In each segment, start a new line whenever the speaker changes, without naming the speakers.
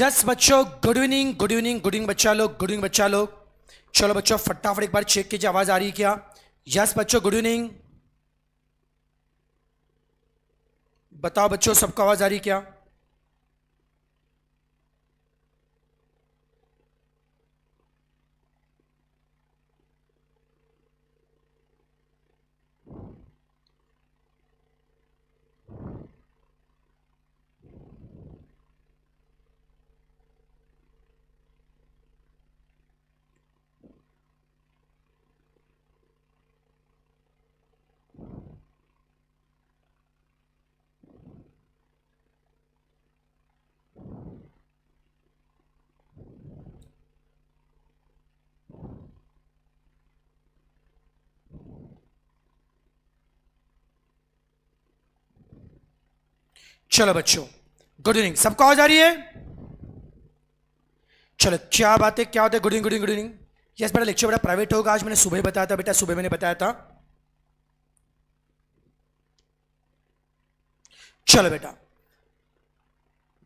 Yes बच्चों good evening good evening good evening बच्चा लोग गुड इवनिंग बच्चा लोग चलो बच्चों फटाफट एक बार चेक कीजिए आवाज़ आ रही क्या यस बच्चों गुड इवनिंग बताओ बच्चों सबको आवाज़ आ रही क्या चलो बच्चों गुड इवनिंग सबको आवाज आ रही है चलो क्या बात है क्या होता है good evening good evening good evening yes बेटा लेक्चर बड़ा प्राइवेट होगा आज मैंने सुबह बताया था बेटा सुबह मैंने बताया था चलो बेटा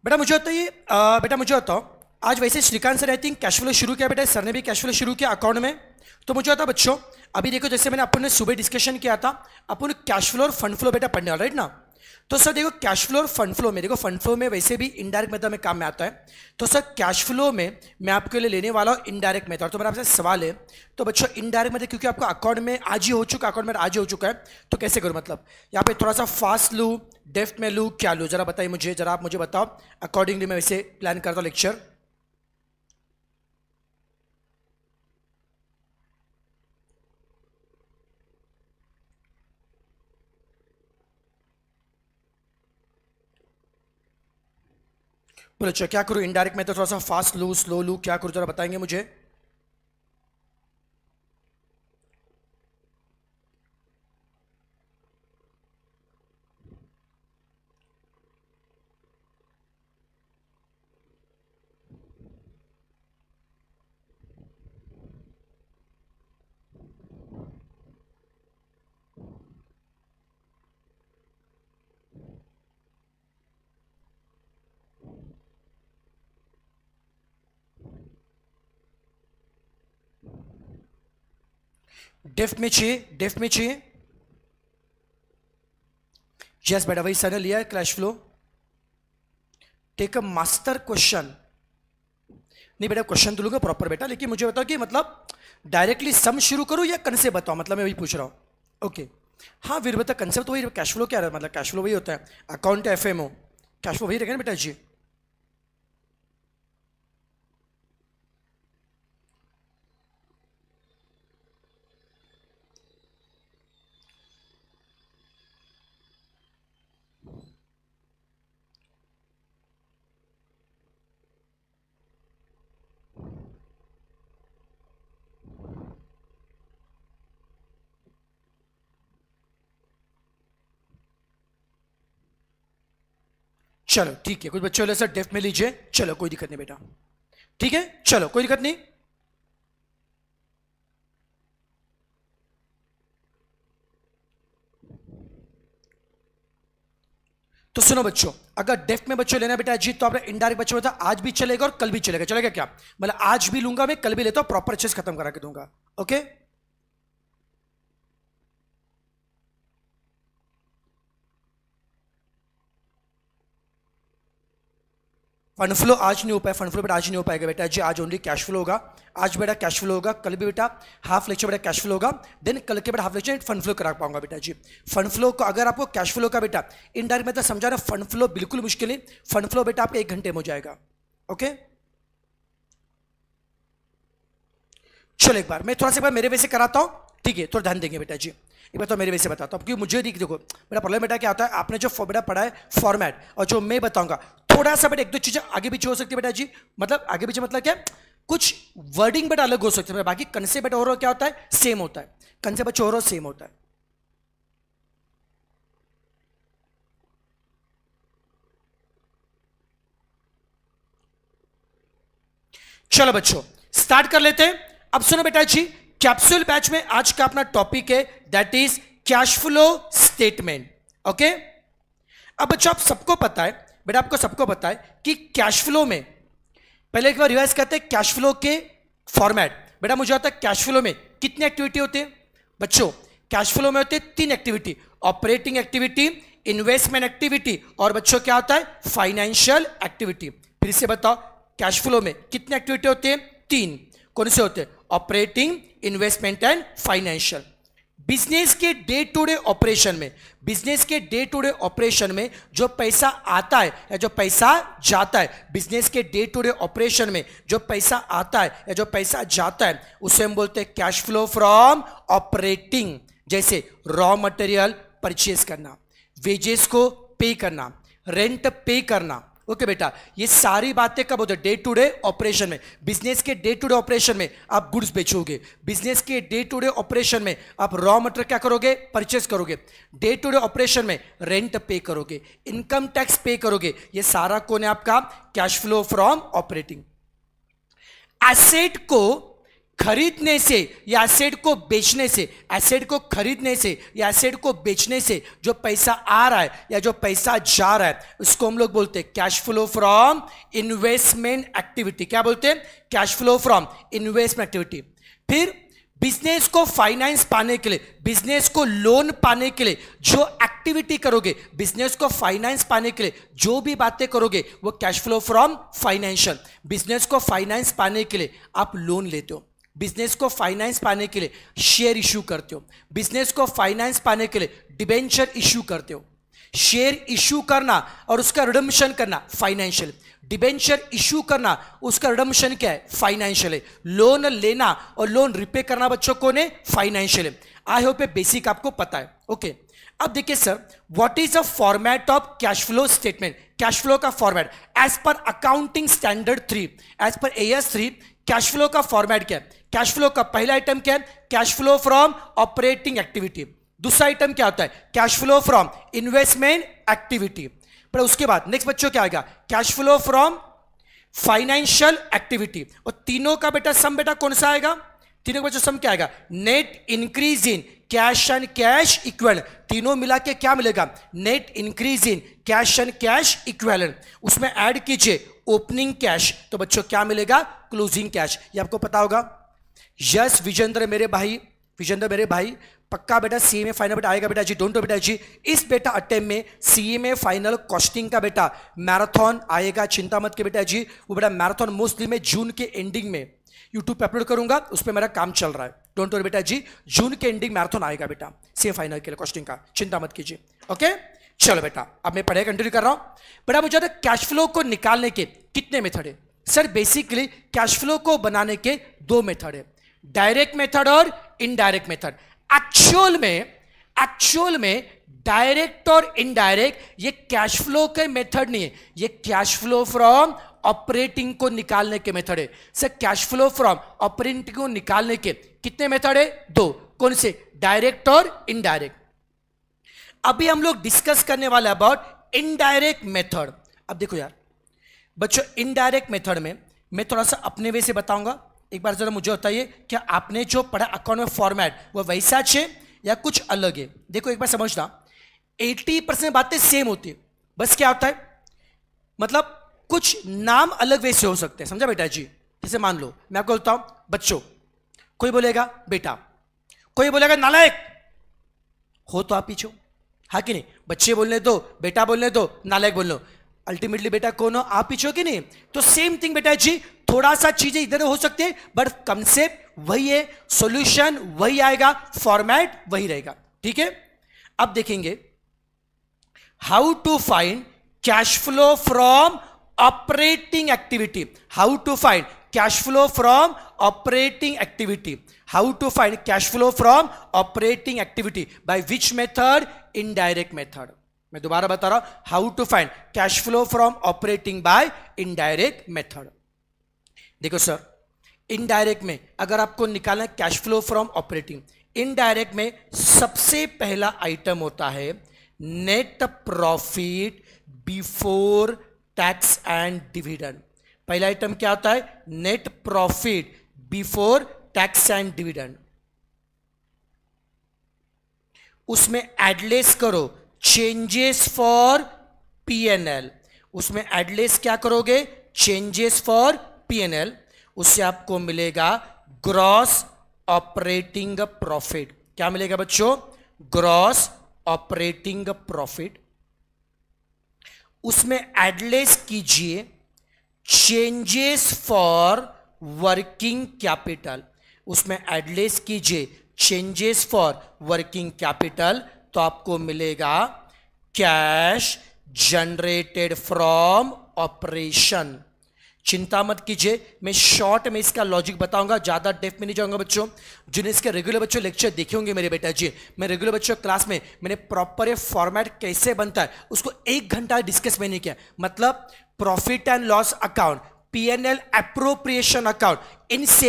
बेटा मुझे होता ये बेटा मुझे होता आज वैसे Shrikant sir I think cash flow शुरू किया बेटा सर ने भी कैश फ्लो शुरू किया अकाउंट में तो मुझे होता बच्चों अभी देखो जैसे मैंने अपन ने सुबह डिस्कशन किया था अपन कैश फ्लो और फंड फ्लो बेटा पढ़ने वाला राइट ना तो सर देखो कैश फ्लो और फंड फ्लो में देखो फंड फ्लो में वैसे भी इनडायरेक्ट मेथड में काम में आता है तो सर कैश फ्लो में मैं आपके लिए लेने वाला हूँ इनडायरेक्ट मेथड तो मेरा आपसे सवाल है तो बच्चों इनडायरेक्ट मेथड क्योंकि आपका अकाउंट में आज ही हो चुका अकाउंट में आज ही हो चुका है तो कैसे करूँ मतलब यहाँ पे थोड़ा सा फास्ट लूँ डेफ्ट में लूँ क्या लूँ जरा बताइए मुझे जरा आप मुझे बताओ अकॉर्डिंगली मैं वैसे प्लान करता हूँ लेक्चर बोले अच्छा क्या करूँ इनडायरेक्ट में तो थोड़ा सा फास्ट लू स्लो लू क्या करूँ जरा बताएंगे मुझे डिफ में चाहिए डिफ में चाहिए यस बेटा वही सर ने लिया है cash flow take a master question नहीं बेटा क्वेश्चन तो लूंगा प्रॉपर बेटा लेकिन मुझे बताओ कि मतलब डायरेक्टली सम शुरू करूँ या से बताओ मतलब मैं वही पूछ रहा हूँ ओके हाँ वीर बेटा कंसेप्ट तो वही कैश फ्लो क्या रहा है मतलब कैश फ्लो वही होता है account F M O cash flow वही रहेगा ना बेटा जी चलो ठीक है कुछ बच्चों सर डेफ में लीजिए चलो कोई दिक्कत नहीं बेटा ठीक है चलो कोई दिक्कत नहीं तो सुनो बच्चों अगर डेफ में बच्चों लेना बेटा अजीत तो आपने इनडायरेक्ट बच्चों में था आज भी चलेगा और कल भी चलेगा चलेगा क्या मतलब आज भी लूंगा मैं कल भी लेता हूं प्रॉपर चीज खत्म करा के दूंगा ओके फंड फ्लो आज नहीं हो पाया फंड फ्लो बेटा आज नहीं हो पाएगा बेटा जी आज ओनली कैश फ्लो होगा आज बेटा कैश फ्लो होगा कल भी बेटा हाफ लेक्चर बेटा कैश फ्लो होगा देन कल के बेटा हाफ लेक्चर फंड फ्लो करा पाऊंगा बेटा जी फंड फ्लो को अगर आपको कैश फ्लो का बेटा इनडायरेक्ट तो समझा रहा फंड फ्लो बिल्कुल मुश्किल है फंड फ्लो बेटा आपके एक घंटे में हो जाएगा ओके चलो एक बार मैं थोड़ा सा मेरे वैसे कराता हूँ ठीक है थोड़ा ध्यान देंगे बेटा जी एक बार तो मेरे वैसे बताता हूँ क्योंकि मुझे देख देखो मेरा प्रॉब्लम बेटा क्या होता है आपने जो बेटा पढ़ा है फॉर्मेट और जो मैं बताऊंगा थोड़ा सा बेटा एक दो चीज़ें आगे पीछे हो सकती है बेटा जी मतलब आगे पीछे मतलब क्या कुछ वर्डिंग बेटा अलग हो सकती है बाकी कंसेप्ट और क्या होता है सेम होता है कंसेप्ट और सेम होता है चलो बच्चों स्टार्ट कर लेते हैं अब सुनो बेटा जी कैप्सूल बैच में आज का अपना टॉपिक है that is cash flow statement okay अब बच्चों आप सबको पता है बेटा आपको सबको पता है कि कैश फ्लो में पहले एक बार रिवाइज करते हैं कैश फ्लो के फॉर्मेट बेटा मुझे आता है कैश फ्लो में कितनी एक्टिविटी होते हैं बच्चों कैश फ्लो में होते हैं तीन activity operating activity investment activity और बच्चों क्या होता है फाइनेंशियल एक्टिविटी फिर से बताओ कैश फ्लो में कितने एक्टिविटी होते हैं तीन कौन से होते हैं operating investment and financial business के डे टू डे ऑपरेशन में बिजनेस के डे टू डे ऑपरेशन में जो पैसा आता है या जो पैसा जाता है बिजनेस के डे टू डे ऑपरेशन में जो पैसा आता है या जो पैसा जाता है उसे हम बोलते हैं कैश फ्लो फ्रॉम ऑपरेटिंग जैसे रॉ मटेरियल परचेज करना वेजेस को पे करना रेंट पे करना ओके बेटा ये सारी बातें कब होते डे टू डे ऑपरेशन में बिजनेस के डे टू डे ऑपरेशन में आप गुड्स बेचोगे बिजनेस के डे टू डे ऑपरेशन में आप रॉ मटेरियल क्या करोगे परचेस करोगे डे टू डे ऑपरेशन में रेंट पे करोगे इनकम टैक्स पे करोगे ये सारा कौन है आपका cash flow from operating asset को खरीदने से या एसेट को बेचने से एसेट को खरीदने से या एसेट को बेचने से जो पैसा आ रहा है या जो पैसा जा रहा है उसको हम लोग बोलते हैं cash flow from investment activity क्या बोलते हैं cash flow from investment activity फिर बिजनेस को फाइनेंस पाने के लिए बिजनेस को लोन पाने के लिए जो एक्टिविटी करोगे बिजनेस को फाइनेंस पाने के लिए जो भी बातें करोगे वो cash flow from financial business को फाइनेंस पाने के लिए आप लोन लेते हो बिजनेस को फाइनेंस पाने के लिए शेयर इशू करते हो बिजनेस को फाइनेंस पाने के लिए डिबेंचर इशू करते हो शेयर इश्यू करना और उसका रिडम्शन करना फाइनेंशियल डिबेंचर इशू करना उसका रिडम्शन क्या है फाइनेंशियल है लोन लेना और लोन रिपे करना बच्चों को ने फाइनेंशियल है आई होप ये बेसिक आपको पता है ओके अब देखिए sir what is a format of cash flow statement cash flow का format as per accounting standard three as per S three cash flow का फॉर्मेट क्या है कैश फ्लो का पहला आइटम क्या है cash flow from operating activity दूसरा item क्या होता है cash flow from investment activity पर उसके बाद नेक्स्ट बच्चों क्या आएगा cash flow from financial activity और तीनों का बेटा सम बेटा कौन सा आएगा तीनों का बच्चों सम क्या आएगा net increase in cash and cash equal तीनों मिला के क्या मिलेगा net increase in cash and cash equal उसमें ऐड कीजिए ओपनिंग कैश तो बच्चों क्या मिलेगा क्लोजिंग कैश ये आपको पता होगा यस विजेंद्र मेरे भाई विजेंद्र मेरे भाई पक्का बेटा सीएमए फाइनल बेटा आएगा बेटा जी डोंट बेटा जी इस बेटा अटेम्प में सीएमए फाइनल कॉस्टिंग का बेटा मैराथन आएगा चिंता मत के बेटा जी वो बेटा मैराथन मोस्टली में जून के एंडिंग में यूट्यूब पे अपलोड करूंगा उस पर मेरा काम चल रहा है डोंट वरी बेटा जी जून के एंडिंग मैराथन आएगा बेटा सीएम फाइनल के लिए कॉस्टिंग का चिंता मत कीजिए ओके चलो बेटा अब मैं पढ़ाई कंटिन्यू कर रहा हूं बेटा मुझे कैश फ्लो तो को निकालने के कितने मेथड है सर बेसिकली कैश फ्लो को बनाने के दो मेथड है डायरेक्ट मेथड और इनडायरेक्ट मेथड एक्चुअल में एक्चुअल में डायरेक्ट और इनडायरेक्ट ये कैश फ्लो के मेथड नहीं है ये कैश फ्लो फ्रॉम ऑपरेटिंग को निकालने के मेथड है sir cash flow from operating को निकालने के कितने मेथड है दो कौन से डायरेक्ट और इनडायरेक्ट अभी हम लोग डिस्कस करने वाले अबाउट इनडायरेक्ट मेथड अब देखो यार बच्चों इनडायरेक्ट मेथड में मैं थोड़ा सा अपने वे से बताऊंगा एक बार ज़रा मुझे बताइए क्या आपने जो पढ़ा अकाउंट में फॉर्मेट वो वैसा है या कुछ अलग है देखो एक बार समझना 80 परसेंट बातें सेम होती है बस क्या होता है मतलब कुछ नाम अलग वैसे हो सकते हैं समझा बेटा जी जैसे मान लो मैं आपको बोलता हूं बच्चों कोई बोलेगा बेटा कोई बोलेगा नालायक हो तो आप पीछे हाँ कि नहीं बच्चे बोलने दो बेटा बोलने दो नालायक बोल लो अल्टीमेटली बेटा कौन हो आप पीछे हो कि नहीं तो सेम थिंग बेटा जी थोड़ा सा चीजें इधर हो सकती है बट कंसेप्ट वही है सॉल्यूशन वही आएगा फॉर्मेट वही रहेगा ठीक है अब देखेंगे how to find cash flow from operating activity how to find cash flow from operating activity how to find cash flow from operating activity by which method indirect method मैं दोबारा बता रहा हूं how to find cash flow from operating by indirect method देखो sir indirect में अगर आपको निकालना cash flow from operating indirect में सबसे पहला आइटम होता है net profit before tax and dividend पहला आइटम क्या होता है net profit before tax and dividend उसमें एडलेस करो चेंजेस फॉर पीएनएल उसमें एडलेस क्या करोगे चेंजेस फॉर पीएनएल उससे आपको मिलेगा ग्रॉस ऑपरेटिंग प्रॉफिट क्या मिलेगा बच्चों ग्रॉस ऑपरेटिंग प्रॉफिट उसमें एडलेस कीजिए चेंजेस फॉर वर्किंग कैपिटल उसमें एडलेस कीजिए चेंजेस फॉर वर्किंग कैपिटल तो आपको मिलेगा कैश जनरेटेड फ्रॉम ऑपरेशन चिंता मत कीजिए मैं शॉर्ट में इसका लॉजिक बताऊंगा ज़्यादा डेफ में नहीं जाऊंगा बच्चों जिन्हें इसके रेगुलर बच्चों लेक्चर देखे होंगे मेरे बेटा जी मैं रेगुलर बच्चों क्लास में मैंने प्रॉपर ये फॉर्मेट कैसे बनता है उसको एक घंटा डिस्कस मैंने किया मतलब profit and loss account PNL appropriation account इनसे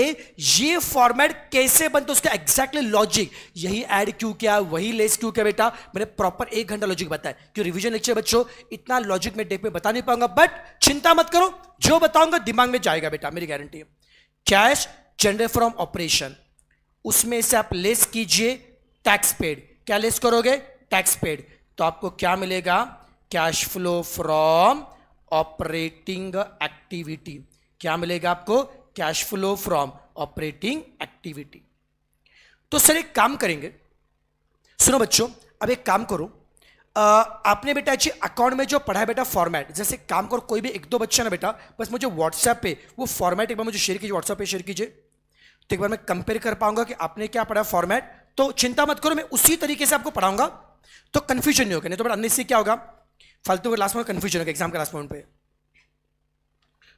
ये फॉर्मेट कैसे बनते उसका एग्जैक्टली लॉजिक यही ऐड क्यों क्या वही लेस क्यों किया बेटा मैंने प्रॉपर एक घंटा लॉजिक बताया क्यों रिवीजन लेक्चर बच्चों इतना लॉजिक मैं डेप में बता नहीं पाऊंगा बट चिंता मत करो जो बताऊंगा दिमाग में जाएगा बेटा मेरी गारंटी है कैश जनरेट फ्रॉम ऑपरेशन उसमें से आप लेस कीजिए टैक्स पेड क्या लेस करोगे टैक्स पेड तो आपको क्या मिलेगा cash flow from operating activity क्या मिलेगा आपको cash flow from operating activity तो सर एक काम करेंगे सुनो बच्चों अब एक काम करो आपने बेटा अच्छी अकाउंट में जो पढ़ा है बेटा फॉर्मेट जैसे काम करो कोई भी एक दो बच्चा ना बेटा बस मुझे व्हाट्सएप पे वो फॉर्मेट एक बार मुझे शेयर कीजिए व्हाट्सएप पे शेयर कीजिए तो एक बार मैं कंपेयर कर पाऊंगा कि आपने क्या पढ़ा फॉर्मेट तो चिंता मत करो मैं उसी तरीके से आपको पढ़ाऊंगा तो कंफ्यूजन नहीं होगा नहीं तो बेटा अन्य से क्या होगा फालतू का लास्ट पॉइंट कन्फ्यूजन होगा एग्जाम के लास्ट पॉइंट पे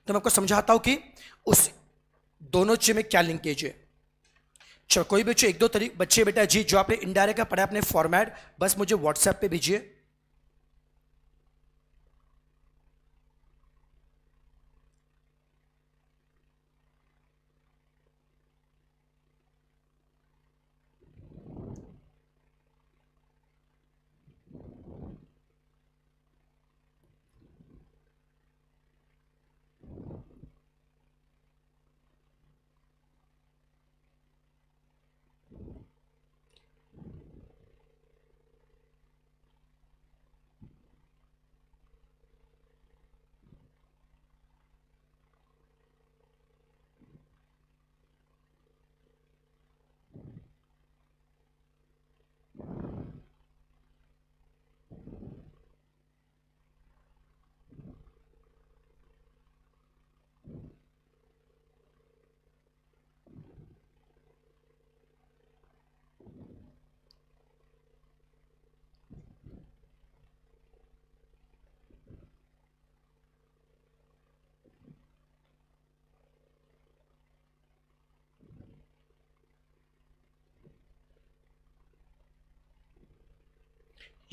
तो मैं आपको समझाता हूं कि उस दोनों चीज में क्या लिंकेज है चलो कोई बच्चे एक दो तरीके बच्चे बेटा जी जो आपने इनडायरेक्ट का पढ़ा अपने फॉर्मेट बस मुझे व्हाट्सएप पे भेजिए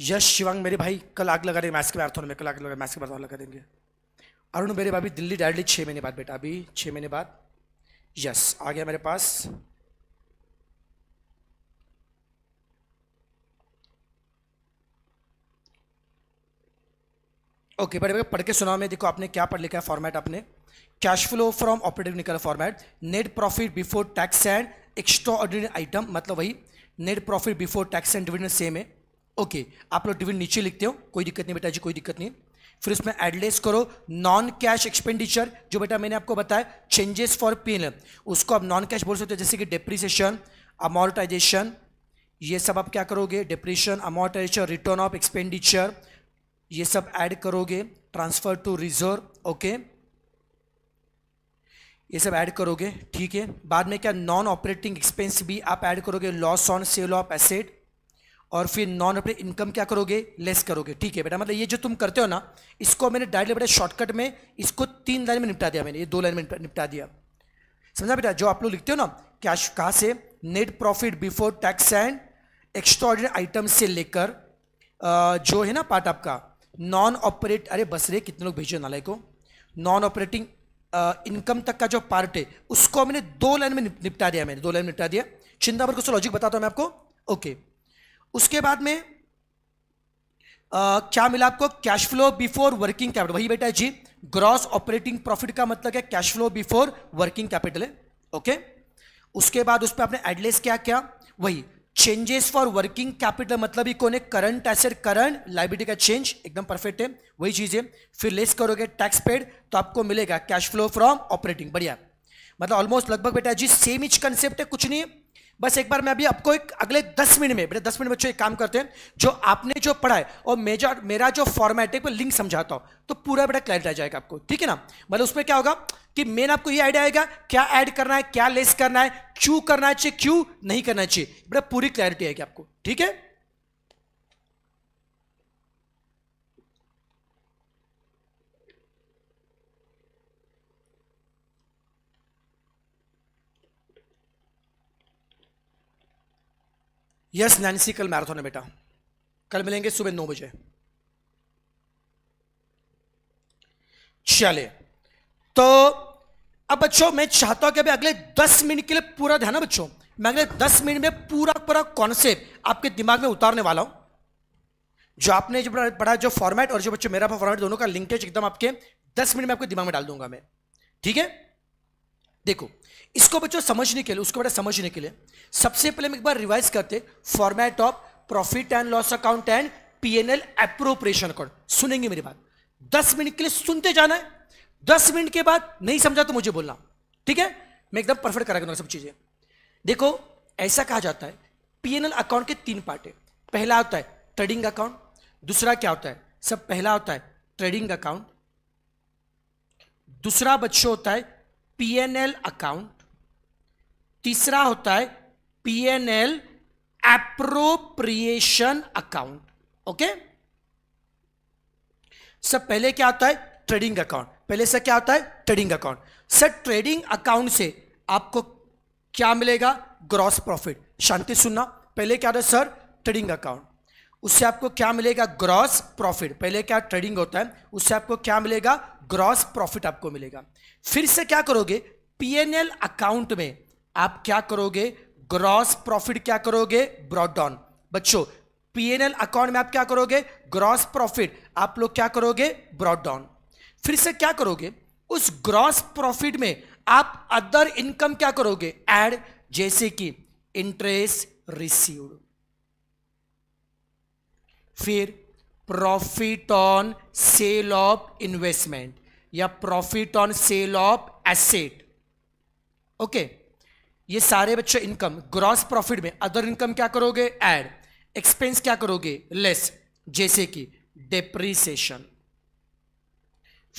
यश शिवांग मेरे भाई कल आग लगा देंगे मैच के मैराथन में कल आग लगा मैच के मैराथन लगा देंगे अरुण मेरे भाभी दिल्ली डायरेक्टली छः महीने बाद बेटा अभी छः महीने बाद यस आ गया मेरे पास ओके बड़े भाई पढ़ के सुनाओ मैं देखो आपने क्या पढ़ लिखा है फॉर्मेट आपने कैश फ्लो फ्रॉम ऑपरेटिव निकल format net profit before tax and extraordinary item मतलब वही net profit before tax and dividend same है ओके okay, आप लोग डिविड नीचे लिखते हो कोई दिक्कत नहीं बेटा जी कोई दिक्कत नहीं फिर उसमें एडलेस करो नॉन कैश एक्सपेंडिचर जो बेटा मैंने आपको बताया चेंजेस फॉर पी उसको आप नॉन कैश बोल सकते हो जैसे कि डिप्रिसिएशन अमोर्टाइजेशन ये सब आप क्या करोगे depreciation amortisation written off expenditure ये सब ऐड करोगे ट्रांसफर टू रिजर्व ओके ये सब ऐड करोगे ठीक है बाद में क्या नॉन ऑपरेटिंग एक्सपेंस भी आप ऐड करोगे loss on sale of asset और फिर नॉन ऑपरेट इनकम क्या करोगे लेस करोगे ठीक है बेटा मतलब ये जो तुम करते हो ना इसको मैंने डायरेक्ट बेटा शॉर्टकट में इसको तीन लाइन में निपटा दिया मैंने ये दो लाइन में निपटा दिया समझा बेटा जो आप लोग लिखते हो ना कैश कहाँ से net profit before tax and extra item से लेकर जो है ना पार्ट आपका नॉन ऑपरेट अरे बस रे कितने लोग भेजो नाले को नॉन ऑपरेटिंग इनकम तक का जो पार्ट है उसको मैंने दो लाइन में निपटा दिया मैंने दो लाइन में निपटा दिया चिंता भर कुछ लॉजिक बताता हूँ मैं आपको ओके okay. उसके बाद में आ, क्या मिला आपको cash flow before working capital वही बेटा जी ग्रॉस ऑपरेटिंग प्रॉफिट का मतलब है cash flow before working capital है ओके उसके बाद उस पर आपने एडलेस क्या क्या वही चेंजेस फॉर वर्किंग कैपिटल मतलब ही कौन है करंट एसेट करंट लाइबिलिटी का चेंज एकदम परफेक्ट है वही चीज है फिर लेस करोगे टैक्स पेड तो आपको मिलेगा कैश फ्लो फ्रॉम ऑपरेटिंग बढ़िया मतलब ऑलमोस्ट लगभग बेटा जी सेम इच कंसेप्ट है कुछ नहीं बस एक बार मैं अभी आपको एक अगले दस मिनट में दस मिनट बच्चों एक काम करते हैं जो आपने जो पढ़ा है और मेजर मेरा जो फॉर्मेट है वो लिंक समझाता हूँ तो पूरा बेटा क्लैरिटी आ जाएगा आपको ठीक है ना मतलब उसमें क्या होगा कि मेन आपको ये आइडिया आएगा क्या ऐड करना है क्या लेस करना है क्यों करना चाहिए क्यों नहीं करना चाहिए बेटा पूरी क्लैरिटी आएगी आपको ठीक है यस नैन्सी कल मैराथन है बेटा कल मिलेंगे सुबह नौ बजे चले तो अब बच्चों मैं चाहता हूं कि अभी अगले दस मिनट के लिए पूरा ध्यान बच्चों मैं अगले दस मिनट में पूरा पूरा कॉन्सेप्ट आपके दिमाग में उतारने वाला हूं जो आपने जो पढ़ा जो फॉर्मेट और जो बच्चों मेरा फॉर्मेट दोनों का लिंकेज एकदम आपके दस मिनट में आपके दिमाग में डाल दूंगा मैं ठीक है देखो इसको बच्चों समझने के लिए उसको बड़ा समझने के लिए सबसे पहले हम एक बार रिवाइज करते format of profit and loss account and PNL appropriation account सुनेंगे मेरी बात दस मिनट के लिए सुनते जाना है दस मिनट के बाद नहीं समझा तो मुझे बोलना ठीक है मैं एकदम परफेक्ट करा दूंगा सब चीजें देखो ऐसा कहा जाता है पीएनएल अकाउंट के तीन पार्ट है पहला होता है ट्रेडिंग अकाउंट दूसरा क्या होता है सब पहला होता है ट्रेडिंग अकाउंट दूसरा बच्चों होता है पीएनएल अकाउंट तीसरा होता है PNL appropriation account okay sir पहले क्या होता है ट्रेडिंग अकाउंट पहले सर क्या होता है trading account sir trading account से आपको क्या मिलेगा ग्रॉस प्रॉफिट शांति सुनना पहले क्या होता है सर ट्रेडिंग अकाउंट उससे आपको क्या मिलेगा ग्रॉस प्रॉफिट पहले क्या ट्रेडिंग होता है उससे आपको क्या मिलेगा ग्रॉस प्रॉफिट आपको मिलेगा फिर से क्या करोगे पीएनएल अकाउंट में आप क्या करोगे ग्रॉस प्रॉफिट क्या करोगे ब्रॉड डाउन बच्चों पीएनएल अकाउंट में आप क्या करोगे ग्रॉस प्रॉफिट आप लोग क्या करोगे ब्रॉड डाउन फिर से क्या करोगे उस ग्रॉस प्रॉफिट में आप अदर इनकम क्या करोगे एड जैसे कि इंटरेस्ट रिसीव्ड फिर profit on sale of investment या profit on sale of asset okay ये सारे बच्चे इनकम ग्रॉस प्रॉफिट में अदर इनकम क्या करोगे एड एक्सपेंस क्या करोगे लेस जैसे कि डेप्रिसिएशन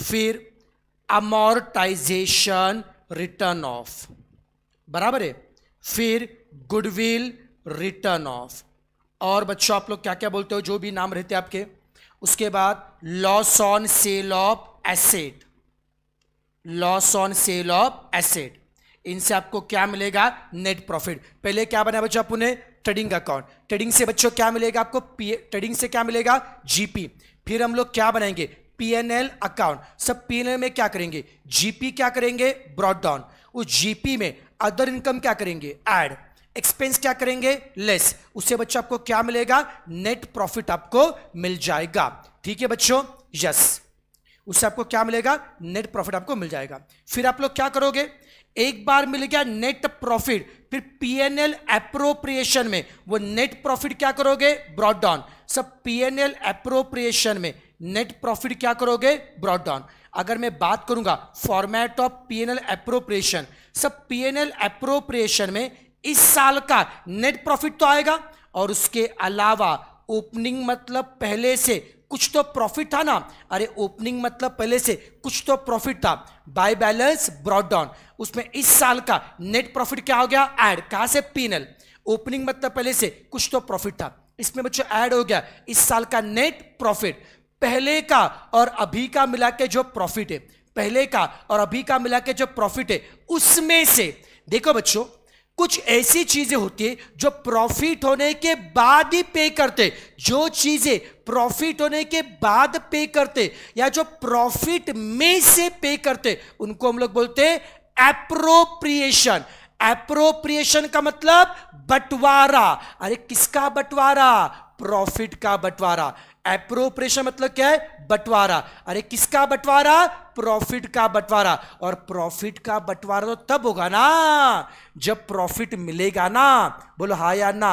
फिर अमोर्टाइजेशन रिटर्न ऑफ बराबर है फिर गुडविल रिटर्न ऑफ और बच्चों आप लोग क्या क्या बोलते हो जो भी नाम रहते हैं आपके उसके बाद loss on sale of asset loss on sale of asset इनसे आपको क्या मिलेगा नेट प्रॉफिट पहले क्या बना बच्चों आप उन्हें ट्रेडिंग अकाउंट ट्रेडिंग से बच्चों क्या मिलेगा आपको ट्रेडिंग से क्या मिलेगा जीपी फिर हम लोग क्या बनाएंगे पीएनएल अकाउंट सब पीएनएल में क्या करेंगे जीपी क्या करेंगे ब्रॉड डाउन उस जीपी में अदर इनकम क्या करेंगे एड एक्सपेंस क्या करेंगे लेस उससे बच्चों आपको क्या मिलेगा नेट प्रॉफिट आपको मिल जाएगा ठीक है बच्चों यस उससे आपको क्या मिलेगा नेट प्रॉफिट आपको मिल जाएगा फिर आप लोग क्या करोगे एक बार मिल गया नेट प्रॉफिट फिर पीएनएल अप्रोप्रिएशन में वो नेट प्रॉफिट क्या करोगे ब्रॉड डाउन सब पीएनएल अप्रोप्रिएशन में नेट प्रॉफिट क्या करोगे ब्रॉड डाउन अगर मैं बात करूंगा फॉर्मेट ऑफ पीएनएल अप्रोप्रिएशन सब पीएनएल अप्रोप्रिएशन में इस साल का नेट प्रॉफिट तो आएगा और उसके अलावा ओपनिंग मतलब पहले से कुछ तो प्रॉफिट था ना अरे ओपनिंग मतलब पहले से कुछ तो प्रॉफिट था बाय बैलेंस ब्रॉड डाउन उसमें इस साल का नेट प्रॉफिट क्या हो गया ऐड कहां से पीनल ओपनिंग मतलब पहले से कुछ तो प्रॉफिट था इसमें बच्चों ऐड हो गया इस साल का नेट प्रॉफिट पहले का और अभी का मिला के जो प्रॉफिट है पहले का और अभी का मिला के जो प्रॉफिट है उसमें से देखो बच्चों कुछ ऐसी चीजें होती है जो प्रॉफिट होने के बाद ही पे करते जो चीजें प्रॉफिट होने के बाद पे करते या जो प्रॉफिट में से पे करते उनको हम लोग बोलते हैं एप्रोप्रिएशन एप्रोप्रिएशन का मतलब बंटवारा अरे किसका बंटवारा प्रॉफिट का बंटवारा एप्रोप्रिएशन मतलब क्या है बंटवारा अरे किसका बंटवारा प्रॉफिट का बंटवारा और प्रॉफिट का बंटवारा तो तब होगा ना जब प्रॉफिट मिलेगा ना बोलो हा या ना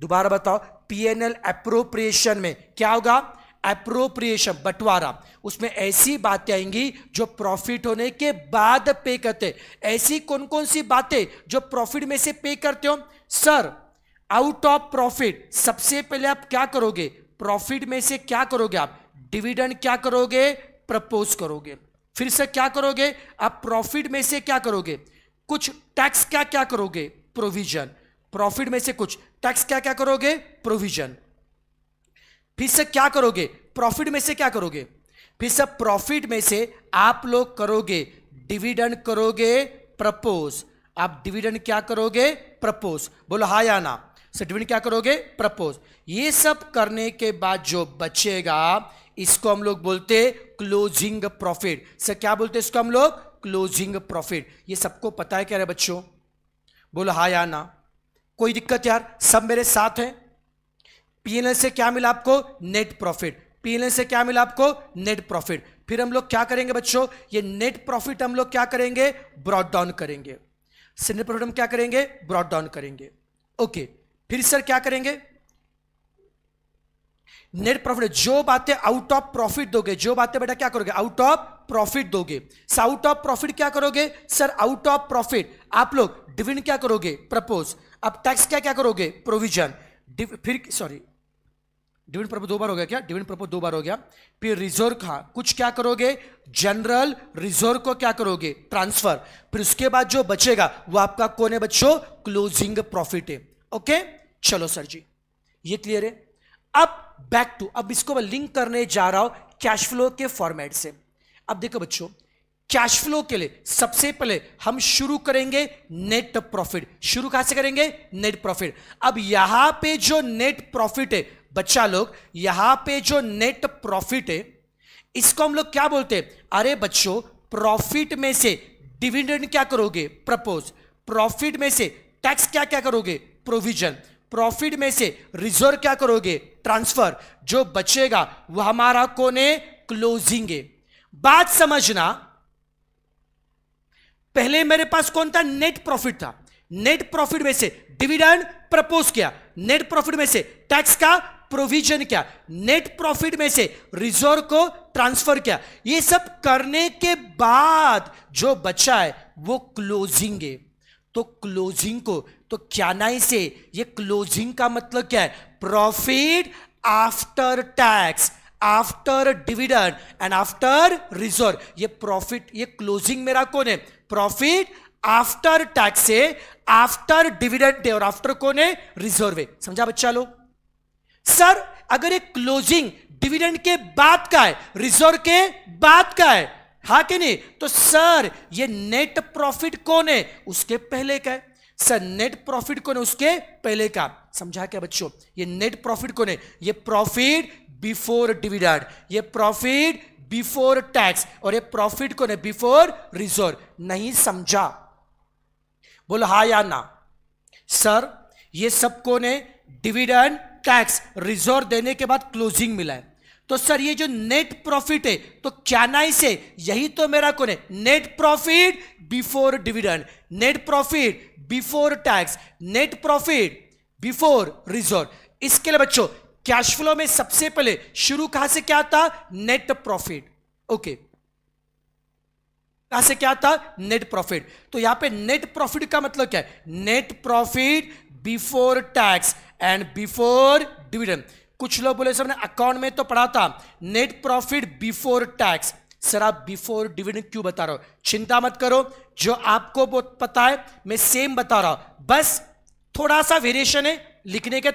दोबारा बताओ पीएनएल अप्रोप्रिएशन में क्या होगा अप्रोप्रिएशन बंटवारा उसमें ऐसी बातें आएंगी जो प्रॉफिट होने के बाद पे करते ऐसी कौन कौन सी बातें जो प्रॉफिट में से पे करते हो सर आउट ऑफ प्रॉफिट सबसे पहले आप क्या करोगे प्रॉफिट में से क्या करोगे आप डिविडेंड क्या करोगे प्रपोज करोगे फिर से क्या करोगे आप प्रॉफिट में से क्या करोगे कुछ टैक्स क्या क्या करोगे प्रोविजन प्रॉफिट में से कुछ टैक्स क्या क्या करोगे प्रोविजन फिर से क्या करोगे प्रॉफिट में से क्या करोगे फिर से प्रॉफिट में से आप लोग करोगे डिविडेंड करोगे प्रपोज आप डिविडेंड क्या करोगे प्रपोज बोलो हा या ना सर डिविडेंड क्या करोगे प्रपोज ये सब करने के बाद जो बचेगा इसको हम लोग बोलते क्लोजिंग प्रॉफिट सर क्या बोलते इसको हम लोग क्लोजिंग प्रॉफिट ये सबको पता है क्या रे बच्चों बोलो हाँ या ना कोई दिक्कत यार सब मेरे साथ हैं पीएनएल से क्या मिला आपको नेट प्रॉफिट पीएनएल से क्या मिला आपको नेट प्रॉफिट फिर हम लोग क्या करेंगे बच्चों ये नेट प्रॉफिट हम लोग क्या करेंगे ब्रॉड डाउन करेंगे सीनियर प्रॉफिट हम क्या करेंगे ब्रॉड डाउन करेंगे ओके फिर सर क्या करेंगे नेट प्रॉफिट जो बातें आउट ऑफ प्रॉफिट दोगे जो बातें बेटा क्या करोगे आउट ऑफ प्रॉफिट दोगे आउट ऑफ प्रॉफिट क्या करोगे सर आउट ऑफ प्रॉफिट आप लोग डिविडेंड क्या करोगे प्रपोज अब टैक्स क्या क्या करोगे प्रोविजन फिर सॉरी डिविडेंड प्रपोज दो बार हो गया क्या डिविडेंड प्रपोज दो बार हो गया फिर रिजर्व का कुछ क्या करोगे जनरल रिजर्व को क्या करोगे ट्रांसफर फिर उसके बाद जो बचेगा वो आपका कौन है बच्चों क्लोजिंग प्रॉफिट है ओके चलो सर जी ये क्लियर है अब बैक टू अब इसको मैं लिंक करने जा रहा हूं कैश फ्लो के फॉर्मेट से अब देखो बच्चों कैश फ्लो के लिए सबसे पहले हम शुरू करेंगे नेट प्रॉफिट शुरू कहां से करेंगे नेट प्रॉफिट अब यहां पे जो नेट प्रॉफिट है बच्चा लोग यहां पे जो नेट प्रॉफिट है इसको हम लोग क्या बोलते हैं अरे बच्चों प्रॉफिट में से डिविडेंड क्या करोगे प्रपोज प्रॉफिट में से टैक्स क्या क्या करोगे प्रोविजन प्रॉफिट में से रिजर्व क्या करोगे ट्रांसफर जो बचेगा वह हमारा कौन है क्लोजिंग है बात समझना पहले मेरे पास कौन था नेट प्रॉफिट था नेट प्रॉफिट में से डिविडेंड प्रपोज किया नेट प्रॉफिट में से टैक्स का प्रोविजन किया नेट प्रॉफिट में से रिजर्व को ट्रांसफर किया ये सब करने के बाद जो बचा है वो क्लोजिंग है तो क्लोजिंग को तो क्या ना से ये क्लोजिंग का मतलब क्या है profit after tax after dividend and after reserve ये प्रॉफिट ये क्लोजिंग मेरा कौन है प्रॉफिट आफ्टर टैक्स है आफ्टर डिविडेंड है और आफ्टर कौन है रिजर्व है समझा बच्चा लोग सर अगर ये क्लोजिंग डिविडेंड के बाद का है रिजर्व के बाद का है हा कि नहीं तो सर ये नेट प्रॉफिट कौन है उसके पहले का है सर नेट प्रॉफिट कौन है उसके पहले का समझा क्या बच्चों ये नेट प्रॉफिट कौन है ये प्रॉफिट बिफोर डिविडेंड ये प्रॉफिट बिफोर टैक्स और ये प्रॉफिट को बिफोर रिजर्व नहीं समझा बोलो हा या ना सर ये सबको ने डिविडेंड टैक्स रिजर्व देने के बाद क्लोजिंग मिला है तो सर ये जो नेट प्रॉफिट है तो क्या ना इसे यही तो मेरा कौन है net profit before dividend net profit before tax net profit before reserve इसके लिए बच्चों कैश फ्लो में सबसे पहले शुरू कहां से क्या था नेट प्रॉफिट ओके कहां से क्या था नेट प्रॉफिट तो यहां पे नेट प्रॉफिट का मतलब क्या है net profit before tax and before dividend कुछ लोग बोले सर ने अकाउंट में तो पढ़ा था net profit before tax sir आप बिफोर डिविडेंड क्यों बता रहे हो चिंता मत करो जो आपको बहुत पता है मैं सेम बता रहा हूं बस थोड़ा सा वेरिएशन है लिखने के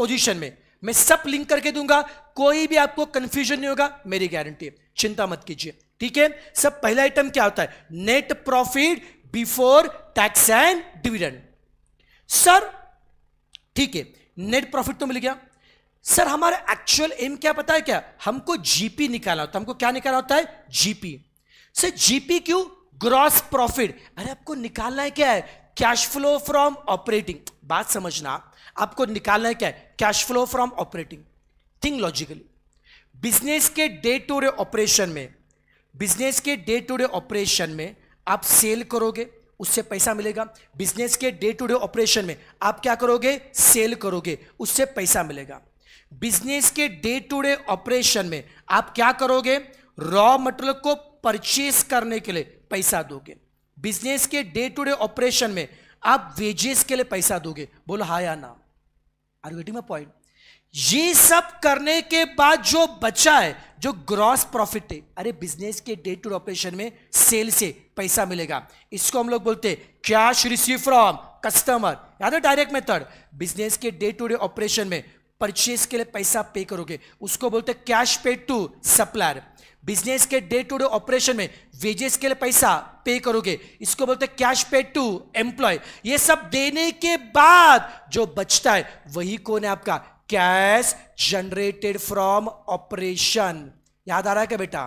पोजीशन में मैं सब लिंक करके दूंगा कोई भी आपको कंफ्यूजन नहीं होगा मेरी गारंटी है चिंता मत कीजिए ठीक है सब पहला आइटम क्या होता है net profit before tax and dividend sir ठीक है नेट प्रॉफिट तो मिल गया सर हमारा एक्चुअल एम क्या पता है क्या हमको जीपी निकाला होता है हमको क्या निकाला होता है जीपी सर जीपी क्यों ग्रॉस प्रॉफिट अरे आपको निकालना है क्या है कैश फ्लो फ्रॉम ऑपरेटिंग बात समझना आपको निकालना है क्या है cash flow from operating think logically business के डे टू डे ऑपरेशन में बिजनेस के डे टू डे ऑपरेशन में आप सेल करोगे उससे पैसा मिलेगा बिजनेस के डे टू डे ऑपरेशन में आप क्या करोगे सेल करोगे उससे पैसा मिलेगा बिजनेस के डे टू डे ऑपरेशन में आप क्या करोगे रॉ मटेरियल को परचेस करने के लिए पैसा दोगे बिजनेस के डे टू डे ऑपरेशन में आप वेजेस के लिए पैसा दोगे बोलो हाँ या ना आर गेटिंग माई पॉइंट ये सब करने के बाद जो बचा है जो ग्रॉस प्रॉफिट है अरे बिजनेस के डे टू ऑपरेशन में सेल से पैसा मिलेगा इसको हम लोग बोलते कैश रिसीव फ्रॉम कस्टमर याद है डायरेक्ट मेथड बिजनेस के डे टू डे ऑपरेशन में परचेज के लिए पैसा पे करोगे उसको बोलते cash paid to supplier business के डे टू डे ऑपरेशन में वेजेस के लिए पैसा पे करोगे इसको बोलते हैं कैश पे टू एम्प्लॉय ये सब देने के बाद जो बचता है वही कौन है आपका कैश जनरेटेड फ्रॉम ऑपरेशन याद आ रहा है क्या बेटा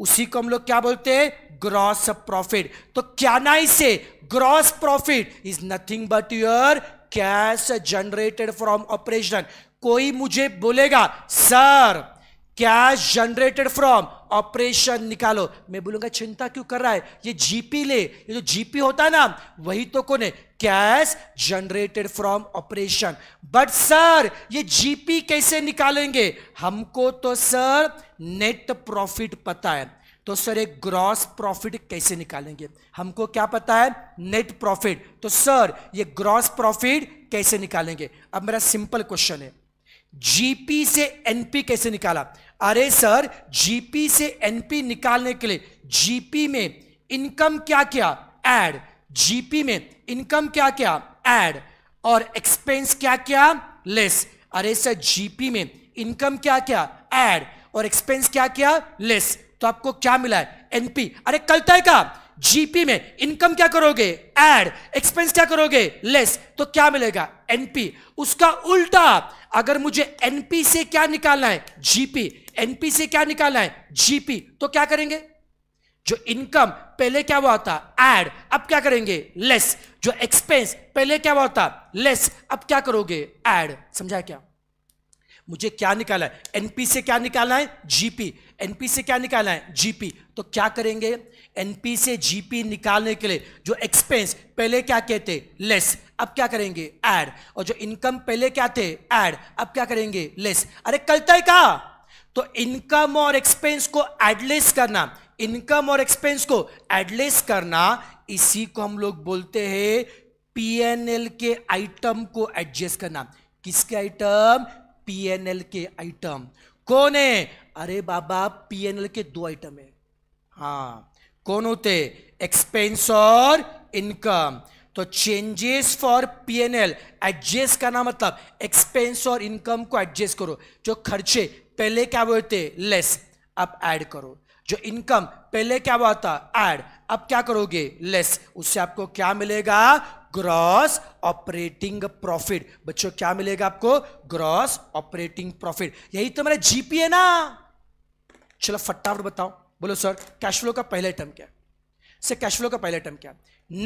उसी को हम लोग क्या बोलते हैं ग्रॉस प्रॉफिट तो क्या ना इसे gross profit is nothing but your cash generated from operation कोई मुझे बोलेगा sir cash generated from operation निकालो मैं बोलूंगा चिंता क्यों कर रहा है ये जीपी ले ये जो जीपी होता है ना वही तो कौन है cash generated from operation but sir ये जीपी कैसे निकालेंगे हमको तो सर नेट प्रॉफिट पता है तो सर एक ग्रॉस प्रॉफिट कैसे निकालेंगे हमको क्या पता है नेट प्रॉफिट तो सर ये ग्रॉस प्रॉफिट कैसे निकालेंगे अब मेरा सिंपल क्वेश्चन है जीपी से एनपी कैसे निकाला अरे सर जीपी से एनपी निकालने के लिए जीपी में इनकम क्या क्या एड जीपी में इनकम क्या क्या एड और एक्सपेंस क्या क्या लेस अरे सर जीपी में इनकम क्या क्या एड और एक्सपेंस क्या क्या लेस तो आपको क्या मिला है एनपी अरे कल तय का जीपी में इनकम क्या करोगे एड एक्सपेंस क्या करोगे लेस तो क्या मिलेगा एनपी उसका उल्टा अगर मुझे एनपी से क्या निकालना है जीपी एनपी से क्या निकालना है जीपी तो क्या करेंगे जो इनकम पहले क्या हुआ था एड अब क्या करेंगे लेस जो एक्सपेंस पहले क्या हुआ था लेस अब क्या करोगे एड समझा क्या मुझे क्या निकाला है एनपी से क्या निकालना है जीपी एनपी से क्या निकालना है जीपी तो क्या करेंगे एनपी से जीपी निकालने के लिए जो एक्सपेंस पहले क्या कहते लेस अब क्या करेंगे एड और जो इनकम पहले क्या थे एड अब क्या करेंगे लेस अरे कल तय कहा तो इनकम और एक्सपेंस को एडलेस करना इनकम और एक्सपेंस को एडलेस करना इसी को हम लोग बोलते हैं पीएनएल के आइटम को एडजस्ट करना किसके आइटम पीएनएल के आइटम कौन है अरे बाबा पीएनएल के दो आइटम है हाँ कौन होते एक्सपेंस और इनकम तो चेंजेस फॉर पीएनएल एडजस्ट करना मतलब एक्सपेंस और इनकम को एडजस्ट करो जो खर्चे पहले क्या हुए थे लेस अब ऐड करो जो इनकम पहले क्या हुआ था ऐड अब क्या करोगे लेस उससे आपको क्या मिलेगा ग्रॉस ऑपरेटिंग प्रॉफिट बच्चों क्या मिलेगा आपको ग्रॉस ऑपरेटिंग प्रॉफिट यही तो मेरा जीपी है ना चलो फटाफट बताओ बोलो सर कैश फ्लो का पहला टर्म क्या से कैश फ्लो का पहला टर्म क्या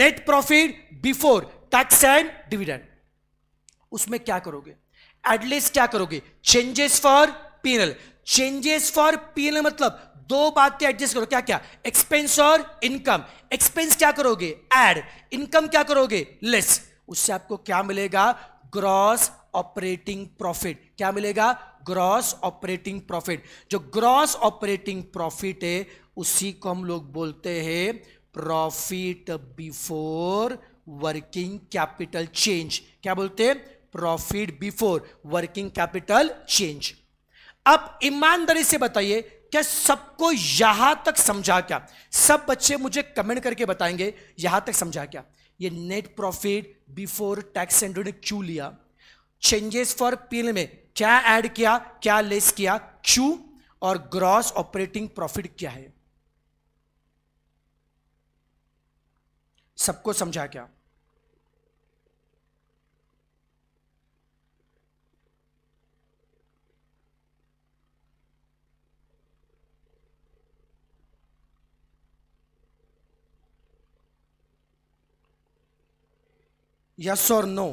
net profit before tax and dividend उसमें क्या करोगे एटलीस्ट क्या करोगे changes for PNL changes for PNL मतलब दो बातें एडजस्ट करो क्या क्या एक्सपेंस और इनकम एक्सपेंस क्या करोगे एड इनकम क्या करोगे लेस उससे आपको क्या मिलेगा ग्रॉस ऑपरेटिंग प्रॉफिट क्या मिलेगा ग्रॉस ऑपरेटिंग प्रॉफिट जो ग्रॉस ऑपरेटिंग प्रॉफिट है उसी को हम लोग बोलते हैं profit before working capital change क्या बोलते हैं profit before working capital change अब ईमानदारी से बताइए क्या सबको यहां तक समझा क्या सब बच्चे मुझे कमेंट करके बताएंगे यहां तक समझा क्या ये net profit before tax and क्यों लिया चेंजेस फॉर पील में क्या ऐड किया क्या लेस किया क्यू और ग्रॉस ऑपरेटिंग प्रॉफिट क्या है सबको समझा क्या यस और no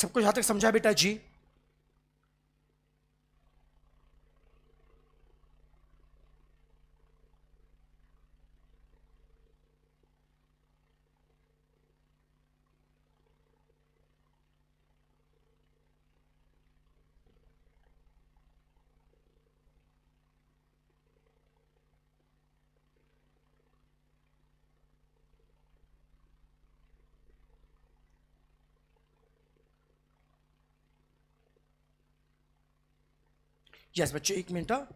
सब कुछ यहाँ तक समझा बेटा जी यस बच्चों एक मिनट हाँ।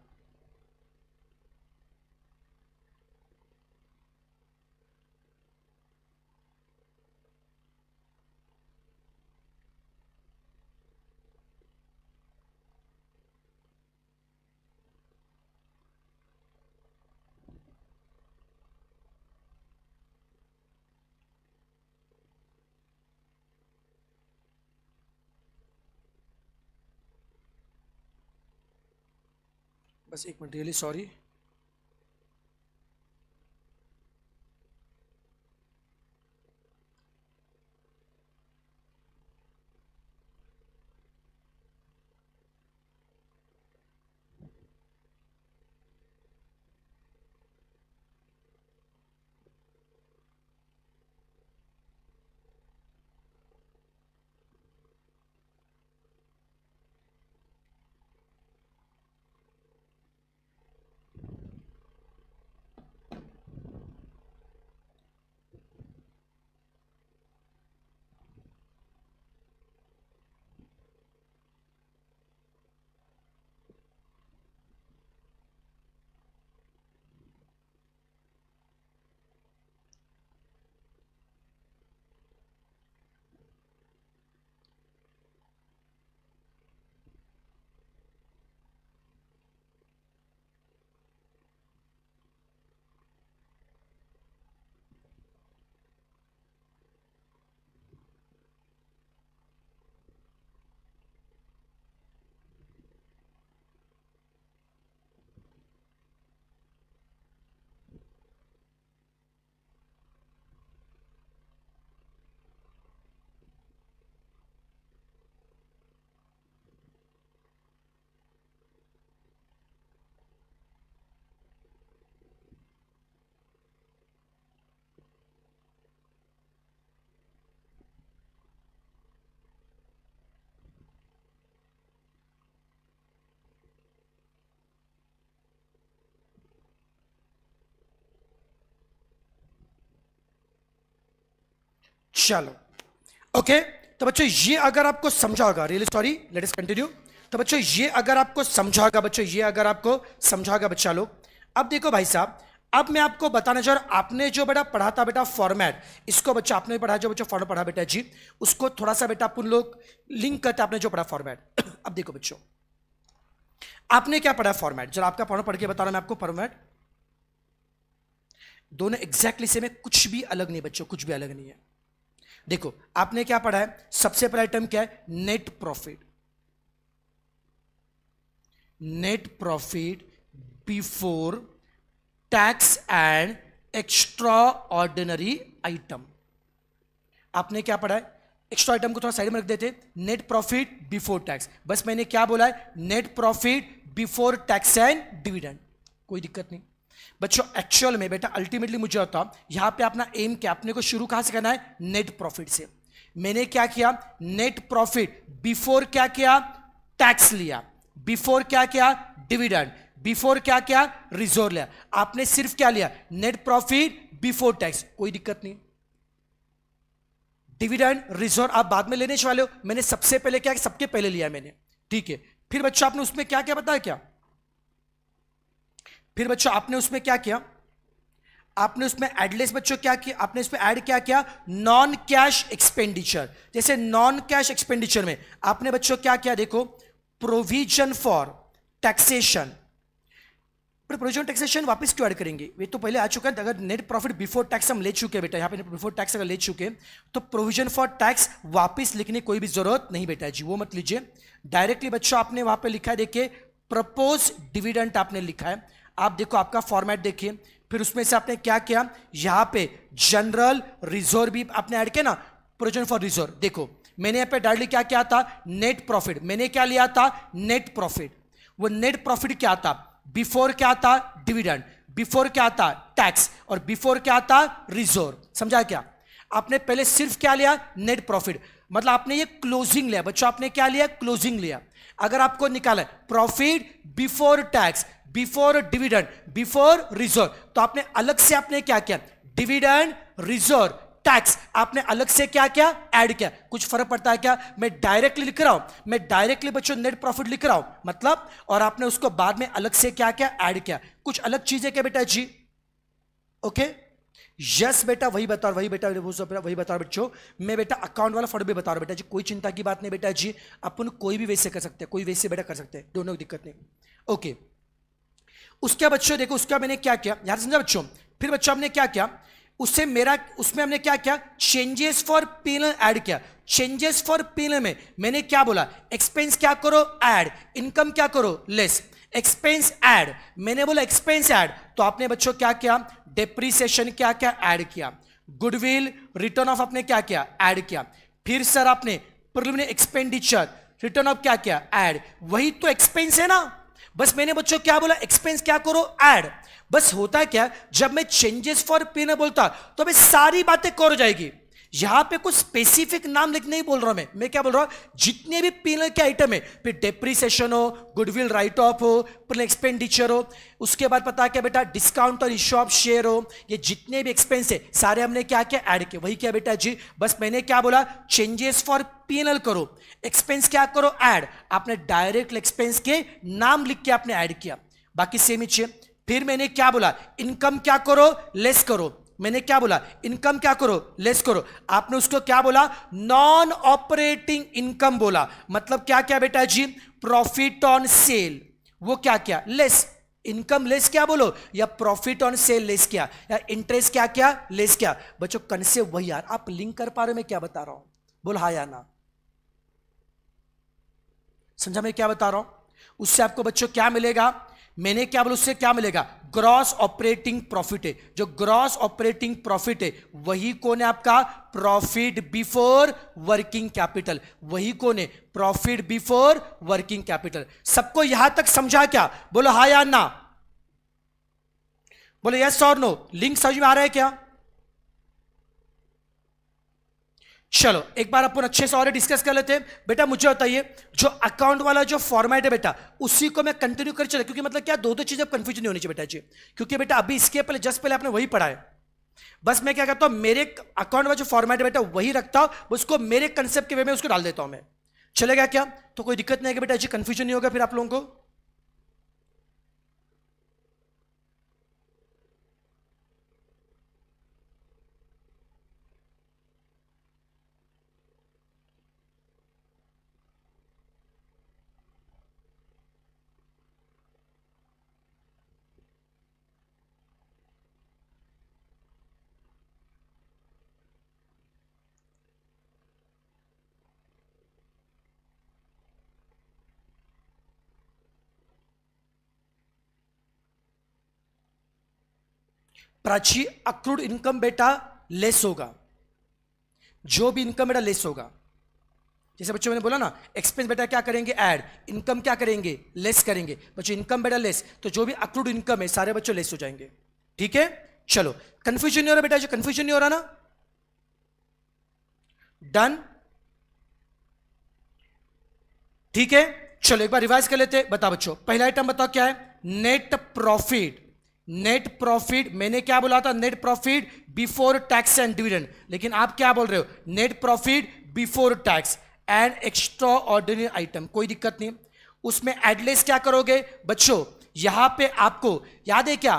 बस एक मिनट रियली सॉरी चलो ओके तो बच्चों ये अगर आपको समझा होगा real story let us continue तो बच्चों ये अगर आपको समझा होगा बच्चों ये अगर आपको समझा होगा बच्चा लोग अब देखो भाई साहब अब मैं आपको बताना चाह रहा आपने जो बेटा पढ़ा था बेटा फॉर्मेट इसको बच्चा आपने पढ़ा जो बच्चों फॉर्मेट पढ़ा बेटा जी उसको थोड़ा सा बेटा अपन लोग लिंक करते आपने जो पढ़ा फॉर्मेट अब देखो बच्चों आपने क्या पढ़ा फॉर्मेट जरा आपका फॉर्मेट पढ़ के बता रहा मैं आपको फॉर्मेट दोनों एग्जैक्टली से में कुछ भी अलग नहीं बच्चों कुछ भी अलग नहीं है देखो आपने क्या पढ़ा है सबसे पहला आइटम क्या है net profit net profit before tax and extraordinary item आपने क्या पढ़ा है एक्स्ट्रा आइटम को थोड़ा साइड में रख देते नेट प्रॉफिट बिफोर टैक्स बस मैंने क्या बोला है net profit before tax and dividend कोई दिक्कत नहीं बच्चों एक्चुअल में बेटा अल्टीमेटली मुझे होता यहां पे अपना एम क्या अपने को शुरू कहां से करना है नेट प्रॉफिट से मैंने क्या किया नेट प्रॉफिट बिफोर क्या किया टैक्स लिया बिफोर क्या किया डिविडेंड बिफोर क्या क्या रिजोर्व लिया आपने सिर्फ क्या लिया नेट प्रॉफिट बिफोर टैक्स कोई दिक्कत नहीं डिविडेंड रिजोर्व आप बाद में लेने वाले हो मैंने सबसे पहले क्या सबके पहले लिया मैंने ठीक है फिर बच्चों आपने उसमें क्या क्या बताया क्या फिर बच्चों आपने उसमें क्या किया आपने उसमें एडलेस बच्चों क्या किया आपने इसमें ऐड क्या किया नॉन कैश एक्सपेंडिचर जैसे नॉन कैश एक्सपेंडिचर में आपने बच्चों क्या किया देखो प्रोविजन फॉर टैक्सेशन पर प्रोविजन टैक्सेशन वापस क्यों ऐड करेंगे वे तो पहले आ चुका है अगर नेट प्रॉफिट बिफोर टैक्स हम ले चुके बेटा यहाँ पे बिफोर टैक्स अगर ले चुके तो प्रोविजन फॉर टैक्स वापस लिखने कोई भी जरूरत नहीं बेटा जी वो मत लीजिए डायरेक्टली बच्चों आपने वहां पर लिखा है देखिए प्रपोज डिविडेंट आपने लिखा है आप देखो आपका फॉर्मेट देखिए फिर उसमें से आपने क्या किया यहाँ पे जनरल रिजर्व भी आपने ऐड किया ना प्रोजन फॉर रिजर्व देखो मैंने यहाँ पे डायरेक्टली क्या किया था नेट प्रॉफिट मैंने क्या लिया था नेट प्रॉफिट वो नेट प्रॉफिट क्या था बिफोर क्या था डिविडेंड बिफोर क्या था टैक्स और बिफोर क्या था रिजर्व समझा क्या आपने पहले सिर्फ क्या लिया नेट प्रॉफिट मतलब आपने ये क्लोजिंग लिया बच्चों आपने क्या लिया क्लोजिंग लिया अगर आपको निकाला profit before tax before dividend before reserve तो आपने अलग से आपने क्या किया डिविडेंड रिजर्व टैक्स आपने अलग से क्या क्या ऐड किया कुछ फर्क पड़ता है क्या मैं डायरेक्टली लिख रहा हूं मैं डायरेक्टली बच्चों नेट प्रॉफिट लिख रहा हूं मतलब और आपने उसको बाद में अलग से क्या क्या ऐड किया कुछ अलग चीजें क्या बेटा जी ओके यस yes, बेटा वही बता वही बेटा वही बता बच्चों मैं बेटा अकाउंट वाला फॉर्म भी बता रहा बेटा जी कोई चिंता की बात नहीं बेटा जी अपन कोई भी वैसे कर सकते हैं कोई वैसे बेटा कर सकते हैं दोनों दिक्कत नहीं ओके okay. उसके बच्चों देखो उसका मैंने क्या किया यार समझा बच्चों फिर बच्चों हमने क्या किया उससे मेरा उसमें हमने क्या किया चेंजेस फॉर पेनल ऐड किया चेंजेस फॉर पेनल में मैंने क्या बोला एक्सपेंस क्या करो ऐड इनकम क्या करो लेस एक्सपेंस ऐड मैंने बोला एक्सपेंस ऐड तो आपने बच्चों क्या किया डेप्रीसिएशन क्या क्या ऐड किया गुडविल रिटर्न ऑफ आपने क्या किया ऐड किया फिर सर आपने प्रिलिमिनरी एक्सपेंडिचर रिटर्न ऑफ क्या किया ऐड वही तो एक्सपेंस है ना बस मैंने बच्चों क्या बोला एक्सपेंस क्या करो ऐड बस होता है क्या जब मैं चेंजेस फॉर पीना बोलता तो मैं सारी बातें कर जाएगी यहां पे कुछ स्पेसिफिक नाम लिखने ही बोल रहा हूं मैं मैं क्या बोल रहा हूं जितने भी पीनल के आइटम है फिर डेप्रिसिएशन हो गुडविल राइट ऑफ हो फिर एक्सपेंडिचर हो उसके बाद पता क्या बेटा डिस्काउंट और इश्यू ऑफ शेयर हो ये जितने भी एक्सपेंस है सारे हमने क्या क्या ऐड किया वही क्या बेटा जी बस मैंने क्या बोला चेंजेस फॉर पीएनएल करो एक्सपेंस क्या करो ऐड आपने डायरेक्ट एक्सपेंस के नाम लिख के आपने ऐड किया बाकी सेम ही फिर मैंने क्या बोला इनकम क्या करो लेस करो मैंने क्या बोला इनकम क्या करो लेस करो आपने उसको क्या बोला नॉन ऑपरेटिंग इनकम बोला मतलब क्या क्या बेटा जी प्रॉफिट ऑन सेल वो क्या क्या लेस इनकम लेस क्या बोलो या प्रॉफिट ऑन सेल लेस क्या या इंटरेस्ट क्या क्या लेस क्या बच्चों कनसे वही यार आप लिंक कर पा रहे हो मैं क्या बता रहा हूं बोल हा या ना समझा मैं क्या बता रहा हूं उससे आपको बच्चों क्या मिलेगा मैंने क्या बोला उससे क्या मिलेगा ग्रॉस ऑपरेटिंग प्रॉफिट है जो ग्रॉस ऑपरेटिंग प्रॉफिट है वही कौन है आपका प्रॉफिट बिफोर वर्किंग कैपिटल वही कौन है प्रॉफिट बिफोर वर्किंग कैपिटल सबको यहां तक समझा क्या बोलो हा या ना बोलो यस और नो लिंक समझ में आ रहा है क्या चलो एक बार अपन अच्छे से और डिस्कस कर लेते हैं बेटा मुझे बताइए जो अकाउंट वाला जो फॉर्मेट है बेटा उसी को मैं कंटिन्यू कर चला क्योंकि मतलब क्या दो दो चीज़ अब कंफ्यूजन नहीं होनी चाहिए बेटा जी क्योंकि बेटा अभी इसके पहले जस्ट पहले आपने वही पढ़ा है बस मैं क्या करता हूं मेरे अकाउंट वाला जो फॉर्मेट है बेटा वही रखता हूं उसको मेरे कंसेप्ट के वे में उसको डाल देता हूं मैं चलेगा क्या तो कोई दिक्कत नहीं है बेटा जी कंफ्यूजन नहीं होगा फिर आप लोगों को प्राची अक्रूड इनकम बेटा लेस होगा जो भी इनकम बेटा लेस होगा जैसे बच्चों मैंने बोला ना एक्सपेंस बेटा क्या करेंगे ऐड इनकम क्या करेंगे लेस करेंगे बच्चों इनकम बेटा लेस तो जो भी अक्रूड इनकम है सारे बच्चों लेस हो जाएंगे ठीक है चलो कंफ्यूजन नहीं हो रहा बेटा जो कंफ्यूजन नहीं हो रहा ना डन ठीक है चलो एक बार रिवाइज कर लेते हैं बता बच्चों पहला आइटम बताओ क्या है नेट प्रॉफिट नेट प्रॉफिट मैंने क्या बोला था net profit before tax and dividend लेकिन आप क्या बोल रहे हो net profit before tax and extraordinary item कोई दिक्कत नहीं उसमें एडलेस क्या करोगे बच्चों यहां पे आपको याद है क्या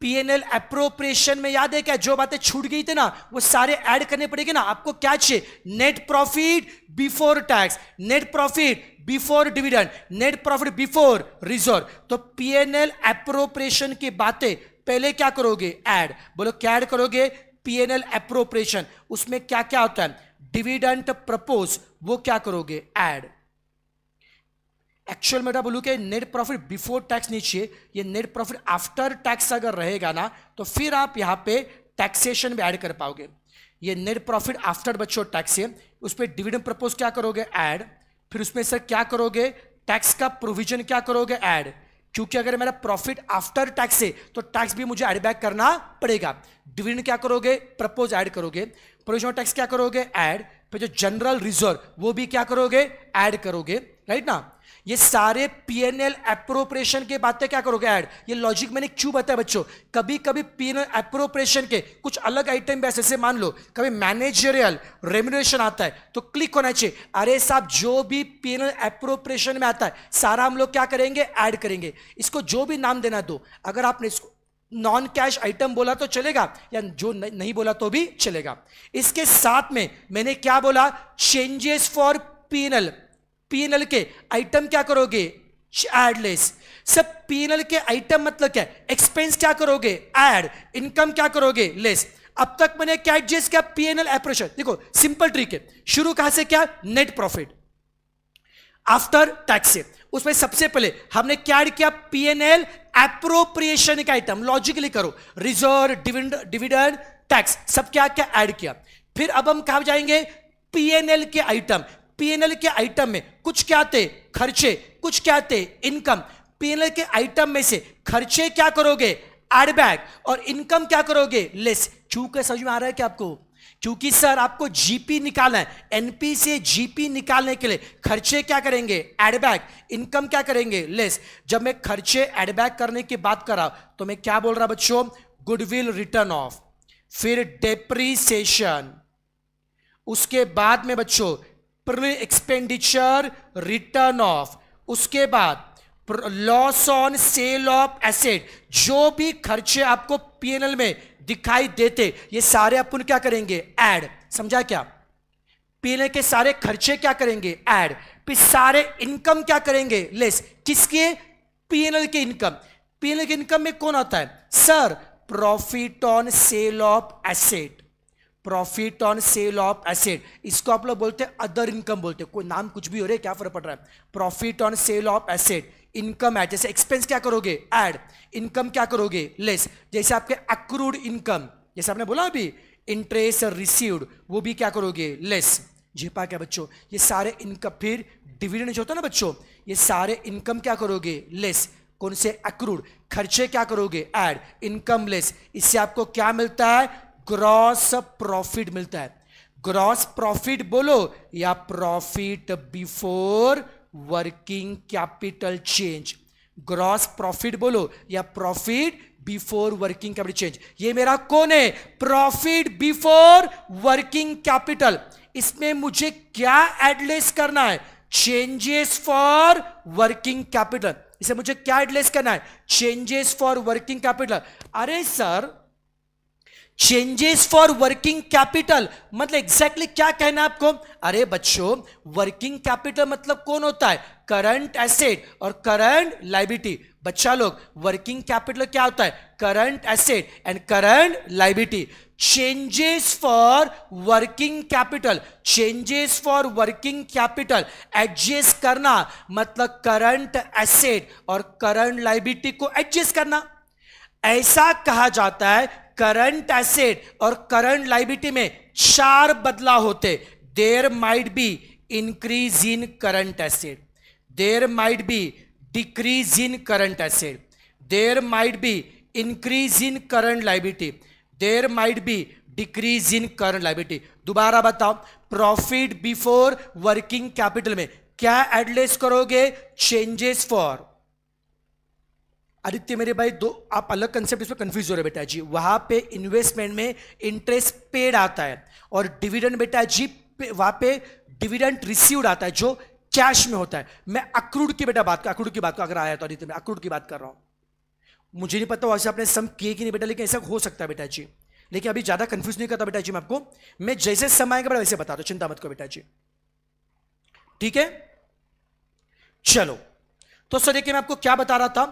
पीएनएल अप्रोप्रिएशन में याद है क्या जो बातें छूट गई थी ना वो सारे ऐड करने पड़ेगी ना आपको क्या चाहिए net profit before tax net profit before dividend net profit before reserve तो पीएनएल एप्रोप्रिएशन की बातें पहले क्या करोगे ऐड बोलो क्या ऐड करोगे पीएनएल एप्रोप्रिएशन उसमें क्या क्या होता है डिविडेंट प्रपोज वो क्या करोगे ऐड एक्चुअल में बोलू के नेट प्रॉफिट बिफोर टैक्स नीचे ये नेट प्रॉफिट आफ्टर टैक्स अगर रहेगा ना तो फिर आप यहां पे टैक्सेशन भी ऐड कर पाओगे ये नेट प्रॉफिट आफ्टर बच्चों टैक्स है उस पर डिविडेंड प्रपोज क्या करोगे ऐड फिर उसमें सर क्या करोगे टैक्स का प्रोविजन क्या करोगे ऐड क्योंकि अगर मेरा प्रॉफिट आफ्टर टैक्स है तो टैक्स भी मुझे एड बैक करना पड़ेगा डिविडेंड क्या करोगे प्रपोज ऐड करोगे प्रोविजनल टैक्स क्या करोगे ऐड फिर जो जनरल रिजर्व वो भी क्या करोगे ऐड करोगे राइट ना ये सारे पीएनएल अप्रोप्रेशन के बातें क्या करोगे ऐड ये लॉजिक मैंने क्यों बताया बच्चों कभी कभी पीएनएल एप्रोप्रेशन के कुछ अलग आइटम भी ऐसे मान लो कभी मैनेजरियल रेम्यूनेशन आता है तो क्लिक होना चाहिए अरे साहब जो भी पीएनएल एप्रोप्रेशन में आता है सारा हम लोग क्या करेंगे ऐड करेंगे इसको जो भी नाम देना दो अगर आपने इसको नॉन कैश आइटम बोला तो चलेगा या जो नहीं बोला तो भी चलेगा इसके साथ में मैंने क्या बोला चेंजेस फॉर पीएनएल पीएनएल के आइटम क्या करोगे एडलेस सब पीएनएल के आइटम मतलब क्या एक्सपेंस क्या करोगे एड इनकम क्या करोगे लेस अब तक मैंने क्या एडजस्ट किया पीएनएल एप्रोशन देखो सिंपल ट्रिक है शुरू कहां से क्या नेट प्रॉफिट आफ्टर टैक्स उसमें सबसे पहले हमने क्या ऐड किया पीएनएल एप्रोप्रिएशन का आइटम लॉजिकली करो रिजर्व डिविडेंड टैक्स सब क्या क्या ऐड किया फिर अब हम कहा जाएंगे पीएनएल के आइटम पीएनएल के आइटम में कुछ क्या थे खर्चे कुछ क्या थे इनकम पीएनएल के आइटम में से खर्चे क्या करोगे एड बैक और इनकम क्या करोगे लेस चूंकि समझ में आ रहा है क्या आपको क्योंकि सर आपको जीपी निकालना है एनपी से जीपी निकालने के लिए खर्चे क्या करेंगे एडबैक इनकम क्या करेंगे लेस जब मैं खर्चे एडबैक करने की बात करा तो मैं क्या बोल रहा बच्चों गुडविल रिटर्न ऑफ फिर डेप्रीसिएशन उसके बाद में बच्चों एक्सपेंडिचर रिटर्न ऑफ उसके बाद loss on sale of asset जो भी खर्चे आपको पीएनएल में दिखाई देते ये सारे अपन क्या करेंगे एड समझा क्या पीएनएल के सारे खर्चे क्या करेंगे एड फिर सारे इनकम क्या करेंगे लेस किसके पीएनएल के इनकम पीएनएल के इनकम में कौन आता है sir profit on sale of asset profit on sale of asset इसको आप लोग बोलते हैं अदर इनकम बोलते हैं कोई नाम कुछ भी हो रहा है क्या फर्क पड़ रहा है profit on sale of asset income है जैसे एक्सपेंस क्या करोगे एड इनकम क्या करोगे लेस जैसे आपके अक्रूड इनकम जैसे आपने बोला अभी इंटरेस्ट रिसीव्ड वो भी क्या करोगे लेस झेपा क्या बच्चों ये सारे इनकम फिर डिविडेंड जो होता है ना बच्चों ये सारे इनकम क्या करोगे लेस कौन से अक्रूड खर्चे क्या करोगे एड इनकम लेस इससे आपको क्या मिलता है ग्रॉस प्रॉफिट मिलता है ग्रॉस प्रॉफिट बोलो या profit before working capital change gross profit बोलो या profit before working capital change ये मेरा कौन है प्रॉफिट बिफोर वर्किंग कैपिटल इसमें मुझे क्या एडलेस करना है चेंजेस फॉर वर्किंग कैपिटल इसे मुझे क्या एडलेस करना है चेंजेस फॉर वर्किंग कैपिटल अरे sir changes for working capital मतलब एग्जैक्टली exactly क्या कहना है आपको अरे बच्चों वर्किंग कैपिटल मतलब कौन होता है करंट एसेट और करंट लाइबिलिटी बच्चा लोग वर्किंग कैपिटल क्या होता है current asset and current liability changes for working capital changes for working capital adjust करना मतलब करंट एसेट और करंट लाइबिलिटी को एडजस्ट करना ऐसा कहा जाता है करंट एसेट और करंट लाइबिलिटी में चार बदलाव होते there might be increase in current asset there might be decrease in current asset there might be increase in current liability there might be decrease in current liability दोबारा बताओ profit before working capital में क्या एडलेस करोगे changes for Aditya मेरे भाई दो आप अलग कंसेप्ट इसमें कंफ्यूज हो रहे बेटा जी वहाँ पे इन्वेस्टमेंट में इंटरेस्ट पेड आता है और डिविडेंड बेटा जी वहाँ पे डिविडेंड रिसीव्ड आता है जो कैश में होता है मैं अक्रूड की बेटा बात अक्रूड की बात अगर आया तो आदित्य में अक्रूड की बात कर रहा हूँ मुझे नहीं पता वैसे आपने सम किए कि नहीं बेटा लेकिन ऐसा हो सकता है बेटा जी लेकिन अभी ज़्यादा कंफ्यूज नहीं करता बेटा जी मैं आपको मैं जैसे सम आएगा बेटा वैसे बता दो चिंता मत करो बेटा जी ठीक है चलो तो सर देखिए मैं आपको क्या बता रहा था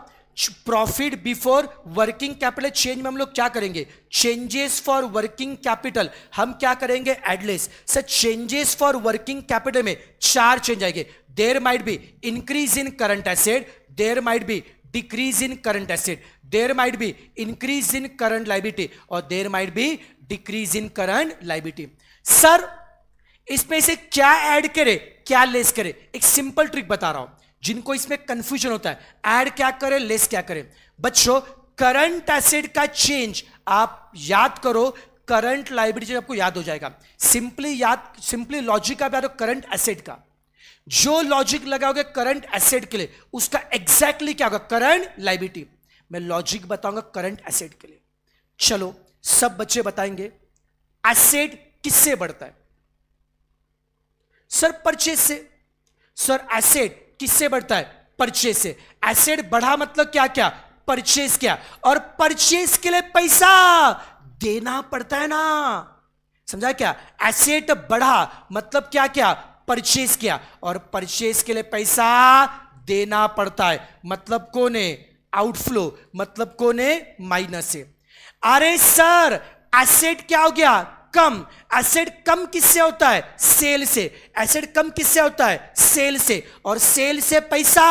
profit before working capital change में हम लोग क्या करेंगे चेंजेस फॉर वर्किंग कैपिटल हम क्या करेंगे add less sir changes for working capital में चार चेंज आएंगे there might be increase in current asset there might be decrease in current asset there might be increase in current liability और there might be decrease in current liability sir इसमें से क्या add करे क्या less करे एक simple trick बता रहा हूं जिनको इसमें कंफ्यूजन होता है ऐड क्या करें लेस क्या करें बच्चों करंट एसिड का चेंज आप याद करो करंट लाइब्रेरी आपको याद हो जाएगा सिंपली याद सिंपली लॉजिक का याद हो करंट एसिड का जो लॉजिक लगाओगे करंट एसेट के लिए उसका एग्जैक्टली exactly क्या होगा करंट लाइबिलिटी मैं लॉजिक बताऊंगा करंट एसेट के लिए चलो सब बच्चे बताएंगे एसेट किससे बढ़ता है सर परचेज से सर एसेट किससे बढ़ता है परचेज से एसेट बढ़ा मतलब क्या क्या परचेज क्या और परचेज के लिए पैसा देना पड़ता है ना समझा क्या एसेट बढ़ा मतलब क्या क्या परचेज किया और परचेज के लिए पैसा देना पड़ता है मतलब कौन है आउटफ्लो मतलब कौन है माइनस है अरे सर एसेट क्या हो गया कम एसिड कम किससे होता है सेल से एसिड कम किससे होता है सेल से और सेल से पैसा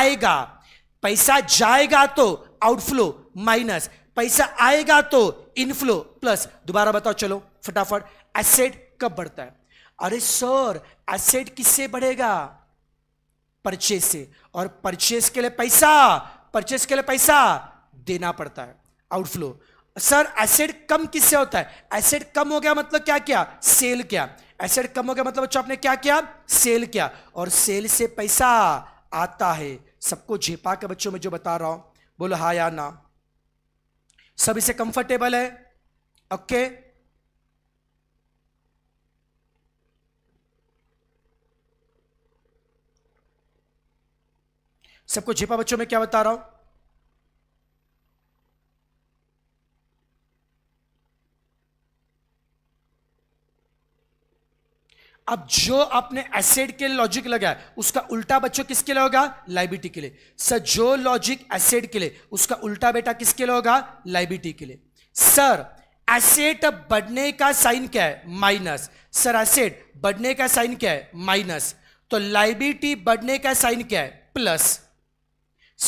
आएगा पैसा जाएगा तो आउटफ्लो माइनस पैसा आएगा तो इनफ्लो प्लस दोबारा बताओ चलो फटाफट एसेट कब बढ़ता है अरे सर एसेट किससे बढ़ेगा परचेस से और परचेस के लिए पैसा परचेस के लिए पैसा देना पड़ता है आउटफ्लो सर एसिड कम किससे होता है एसिड कम हो गया मतलब क्या किया सेल किया एसिड कम हो गया मतलब बच्चों आपने क्या किया सेल किया और सेल से पैसा आता है सबको झेपा के बच्चों में जो बता रहा हूं बोलो हा या ना सब इसे कंफर्टेबल है ओके सबको झेपा बच्चों में क्या बता रहा हूं अब जो आपने एसिड के लॉजिक लगाया उसका उल्टा बच्चों किसके लिए होगा लाइबिटी के लिए सर जो लॉजिक एसिड के लिए उसका उल्टा बेटा किसके लिए होगा लाइबिटी के लिए सर एसेट बढ़ने का साइन क्या है माइनस सर एसेट बढ़ने का साइन क्या है माइनस तो लाइबिटी बढ़ने का साइन क्या है प्लस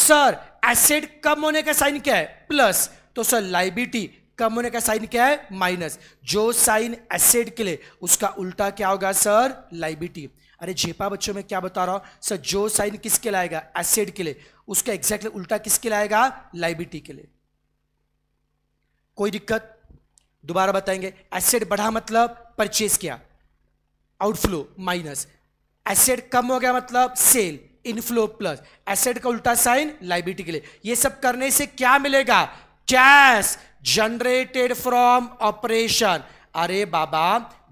सर एसेट कम होने का साइन क्या है प्लस तो सर लाइबिटी कम होने का साइन क्या है माइनस जो साइन एसिड के लिए उसका उल्टा क्या होगा सर लाइबिटी अरे झेपा बच्चों में क्या बता रहा हूं सर जो साइन किसके लाएगा एसिड के लिए उसका एग्जैक्टली उल्टा किसके लाएगा लाइबिटी के लिए कोई दिक्कत दोबारा बताएंगे एसिड बढ़ा मतलब परचेस किया आउटफ्लो माइनस एसिड कम हो गया मतलब सेल इनफ्लो प्लस एसिड का उल्टा साइन लाइबिलिटी के लिए ये सब करने से क्या मिलेगा कैश जनरेटेड फ्रॉम ऑपरेशन अरे बाबा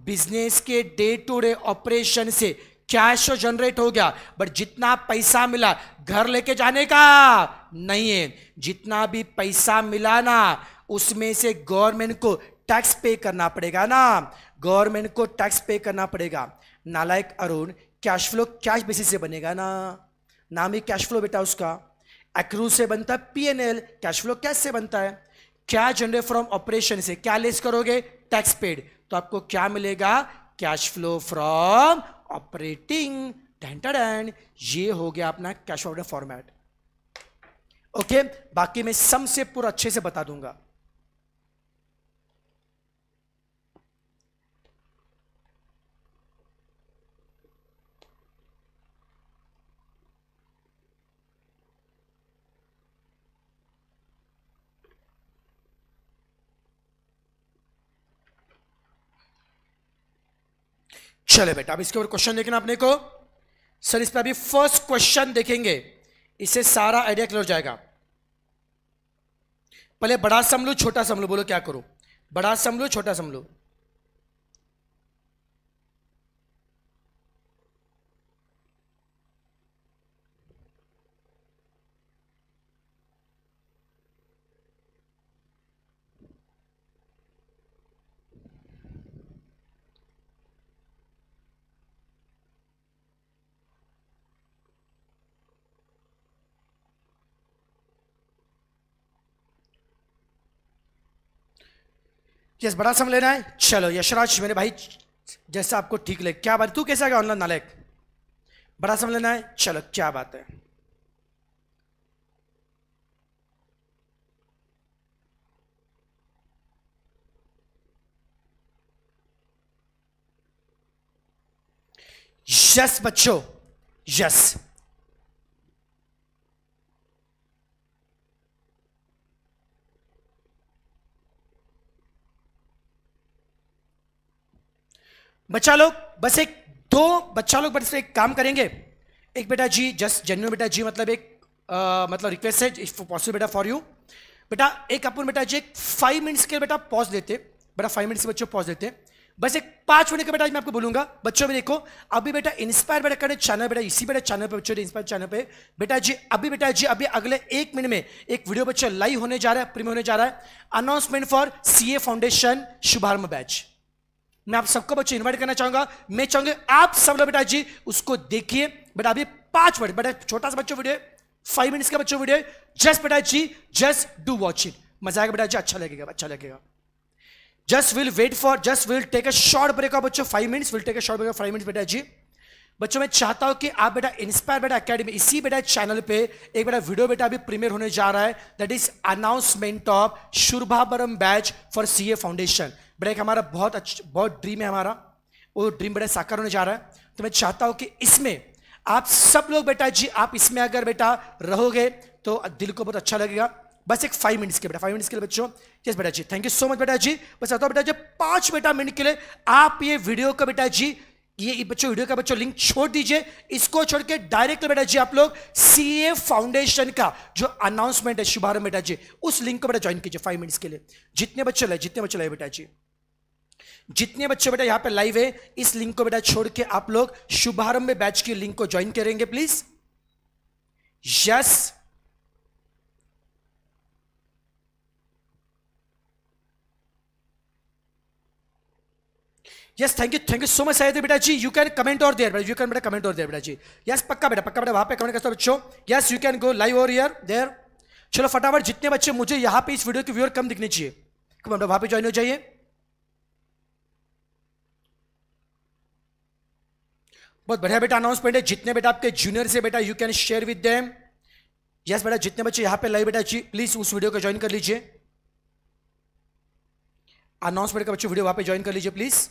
बिजनेस के डे टू डे ऑपरेशन से कैश जनरेट हो गया बट जितना पैसा मिला घर लेके जाने का नहीं है जितना भी पैसा मिला ना उसमें से गवर्नमेंट को टैक्स पे करना पड़ेगा ना गवर्नमेंट को टैक्स पे करना पड़ेगा नालायक Arun cash flow cash basis से बनेगा ना नाम ही कैश फ्लो बेटा उसका एक्रू से बनता है एल कैश फ्लो कैश से बनता है कैश जनरेट फ्रॉम ऑपरेशन से क्या लेस करोगे टैक्स पेड तो आपको क्या मिलेगा cash flow from operating and ये हो गया अपना कैश ऑफ फॉर्मेट ओके बाकी मैं सम से पूरा अच्छे से बता दूंगा चले बेटा अब इसके ऊपर क्वेश्चन देखना अपने को सर इस पर अभी फर्स्ट क्वेश्चन देखेंगे इससे सारा आइडिया क्लियर हो जाएगा पहले बड़ा समलू छोटा समलू बोलो क्या करो बड़ा समलू छोटा समलू यस बड़ा सम लेना है चलो यशराज मेरे भाई जैसा आपको ठीक लगे क्या बात तू कैसा गया ऑनलाइन नालायक बड़ा सम लेना है चलो क्या बात है यस बच्चों यस बच्चा लोग बस एक दो बच्चा लोग बस एक काम करेंगे एक बेटा जी जस्ट जेन्यून बेटा जी मतलब एक आ, मतलब रिक्वेस्ट है इफ पॉसिबल बेटा फॉर यू बेटा एक अपन बेटा जी एक फाइव मिनट्स के बेटा पॉज देते बेटा फाइव मिनट्स के बच्चों पॉज देते बस एक पांच मिनट के बेटा मैं आपको बोलूंगा बच्चों में देखो अभी बेटा इंस्पायर बेटा करे चैनल बेटा इसी बेटा चैनल पे बच्चों इंस्पायर चैनल पे बेटा जी अभी बेटा जी अभी अगले एक मिनट में एक वीडियो बच्चों लाइव होने जा रहा है प्रीमियर होने जा रहा है अनाउंसमेंट फॉर सी फाउंडेशन शुभारंभ बैच मैं आप सबको बच्चों इन्वाइट करना चाहूंगा मैं चाहूंगा आप सब लोग बेटा जी उसको देखिए बेटा अभी पांच मिनट बेटा छोटा सा बच्चों वीडियो फाइव मिनट्स का बच्चों वीडियो जस्ट बेटा जी जस्ट डू वॉच इट मजा आएगा बेटा जी अच्छा लगेगा अच्छा लगेगा just will wait for just will take a short break off बच्चों five minutes will take a short break off five minutes बेटा जी बच्चों मैं चाहता हूं कि आप बेटा इंस्पायर बेटा एकेडमी इसी बेटा चैनल पे एक बेटा वीडियो बेटा अभी प्रीमियर होने जा रहा है दैट इज अनाउंसमेंट ऑफ शुरभाबरम बैच फॉर सीए फाउंडेशन बेटा हमारा बहुत अच्छा बहुत ड्रीम है हमारा वो ड्रीम बेटा साकार होने जा रहा है तो मैं चाहता हूं कि इसमें आप सब लोग बेटा जी आप इसमें अगर बेटा रहोगे तो दिल को बहुत अच्छा लगेगा बस एक फाइव मिनट्स के बेटा फाइव मिनट्स के लिए बच्चों यस बेटा जी थैंक यू सो मच बेटा जी बस आता हूँ बेटा जी पांच बेटा मिनट के लिए आप ये वीडियो का बेटा जी ये बच्चों वीडियो का बच्चों लिंक छोड़ दीजिए इसको छोड़ के डायरेक्ट बेटा जी आप लोग सीए फाउंडेशन का जो अनाउंसमेंट है शुभारंभ बेटा जी उस लिंक को बेटा ज्वाइन कीजिए फाइव मिनट्स के लिए जितने बच्चे लाए जितने बच्चे लाए बेटा जी जितने बच्चे बेटा यहां पे लाइव है इस लिंक को बेटा छोड़ के आप लोग शुभारंभ बैच की लिंक को ज्वाइन करेंगे please yes yes. Yes thank you thank you so much सहित बेटा जी यू कैन कमेंट और देयर यू कैन बेटा कमेंट और देयर बेटा जी यस पक्का बेटा पक्का बेटा वहाँ पे कमेंट कर सकते बच्चों yes you can go live और यर देयर चलो फटाफट जितने बच्चे मुझे यहाँ पे इस वीडियो के व्यूअर कम दिखने चाहिए कम बेटा वहाँ पे ज्वाइन हो जाइए बहुत बढ़िया बेटा अनाउंसमेंट है जितने बेटा आपके जूनियर से बेटा you can share with them yes बेटा जितने बच्चे यहाँ पे लाइव बेटा जी प्लीज उस वीडियो को ज्वाइन कर लीजिए अनाउंसमेंट का बच्चे वीडियो वहाँ पे ज्वाइन कर लीजिए प्लीज़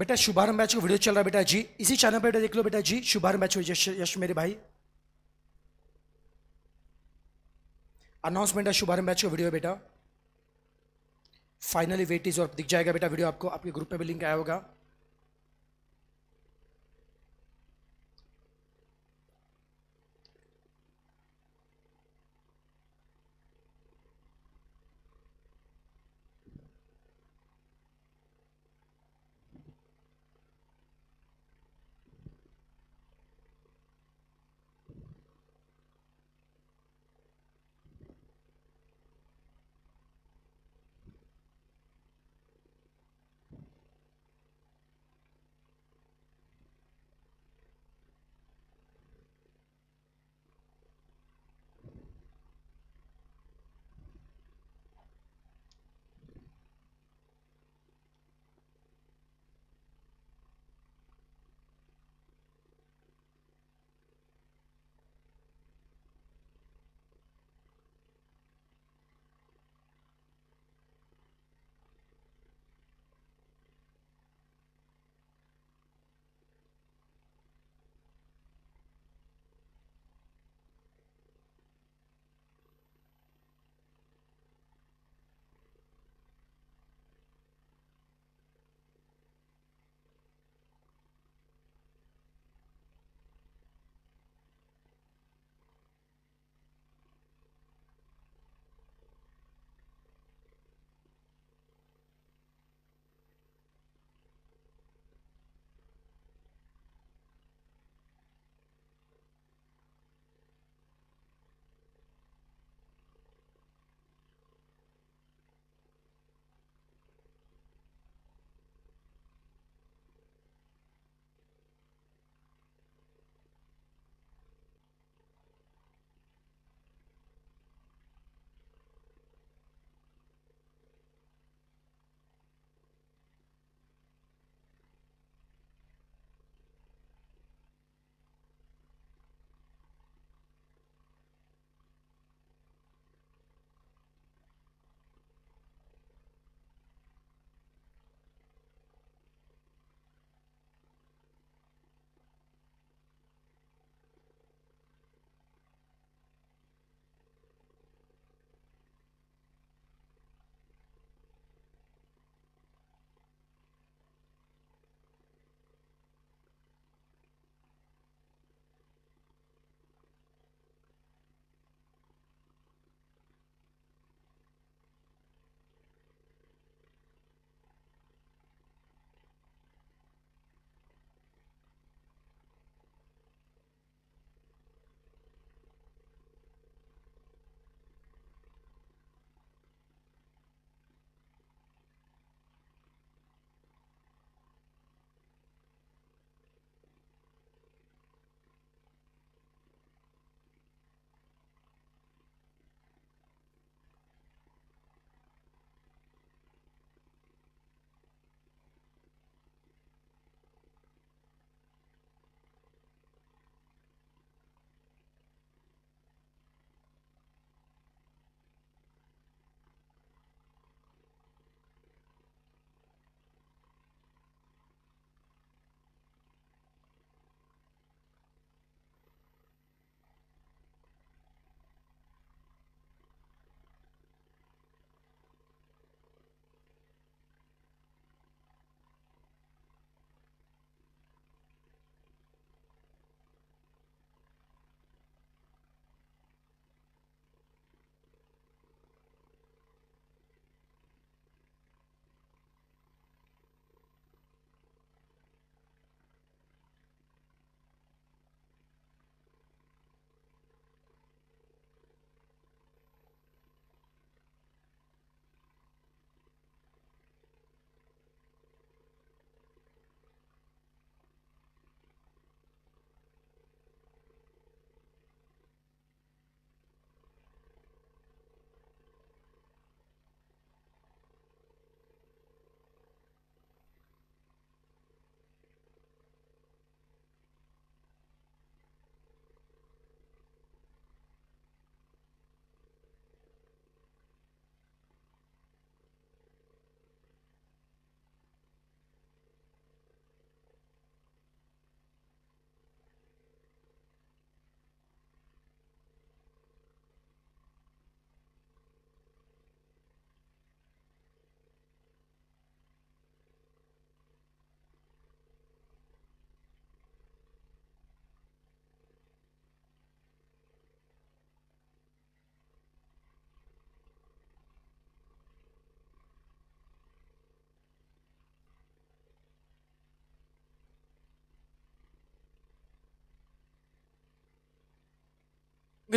बेटा शुभारंभ मैच का वीडियो चल रहा है बेटा जी इसी चैनल पर बेटा देख लो बेटा जी शुभारंभ मैच हो यश, यश मेरे भाई अनाउंसमेंट है शुभारंभ मैच का वीडियो है बेटा फाइनली वेट इज और दिख जाएगा बेटा वीडियो आपको आपके ग्रुप में भी लिंक आया होगा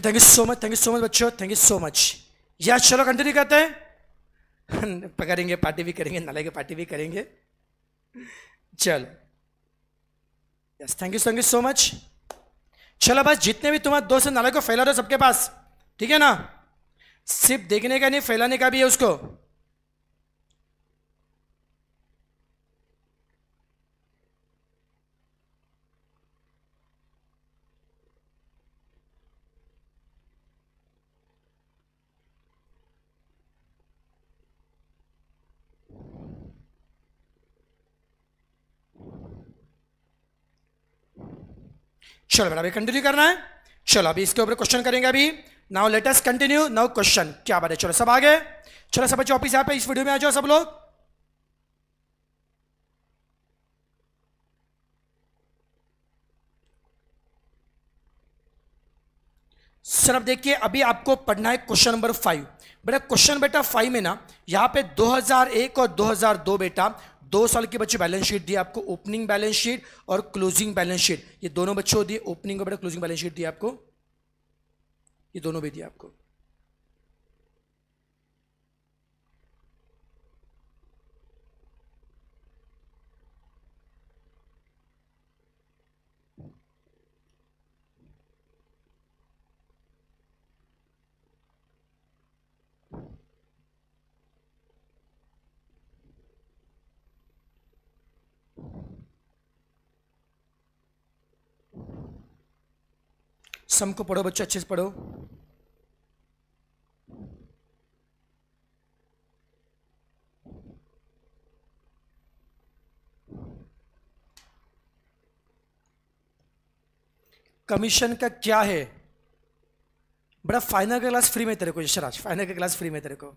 thank you so much thank you so much बच्चों थैंक यू सो मच या चलो कंटिन्यू करते हैं पकड़ेंगे पार्टी भी करेंगे नाले की पार्टी भी करेंगे चलो yes thank you thank you so much चलो बस जितने भी तुम्हारे दोस्त नाले को फैला दो तो सबके पास ठीक है ना सिर्फ देखने का नहीं फैलाने का भी है उसको चलो मेरा अभी कंटिन्यू करना है चलो अभी इसके ऊपर क्वेश्चन करेंगे अभी now let's continue now question क्या बात है चलो सब आगे चलो सब बच्चे ऑफिस यहाँ पे इस वीडियो में आ जाओ सब लोग सर अब देखिए अभी आपको पढ़ना है क्वेश्चन नंबर फाइव बेटा क्वेश्चन बेटा फाइव में ना यहाँ पे 2001 और 2002 बेटा दो साल के बच्चे बैलेंस शीट दी आपको ओपनिंग बैलेंस शीट और क्लोजिंग बैलेंस शीट ये दोनों बच्चों दिए ओपनिंग और बड़ा क्लोजिंग बैलेंस शीट दी आपको ये दोनों भी दिया आपको सम को पढ़ो बच्चों अच्छे से पढ़ो कमीशन का क्या है बड़ा फाइनल का क्लास फ्री में तेरे को यशराज फाइनल का क्लास फ्री में तेरे को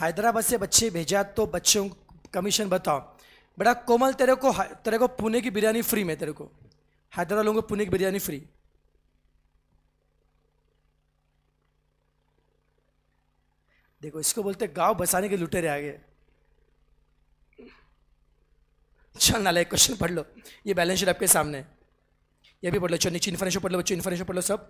हैदराबाद से बच्चे भेजा तो बच्चों कमीशन बताओ बेटा कोमल तेरे को तेरे को पुणे की बिरयानी फ्री में तेरे को हैदराबाद लोगों को पुणे की बिरयानी फ्री देखो इसको बोलते गांव बसाने के लुटेरे आ गए चल नाला एक क्वेश्चन पढ़ लो ये बैलेंस शीट आपके सामने ये भी पढ़ लो चलो नीचे इन्फॉर्मेशन पढ़ लो बच्चों इन्फॉर्मेशन पढ़ लो सब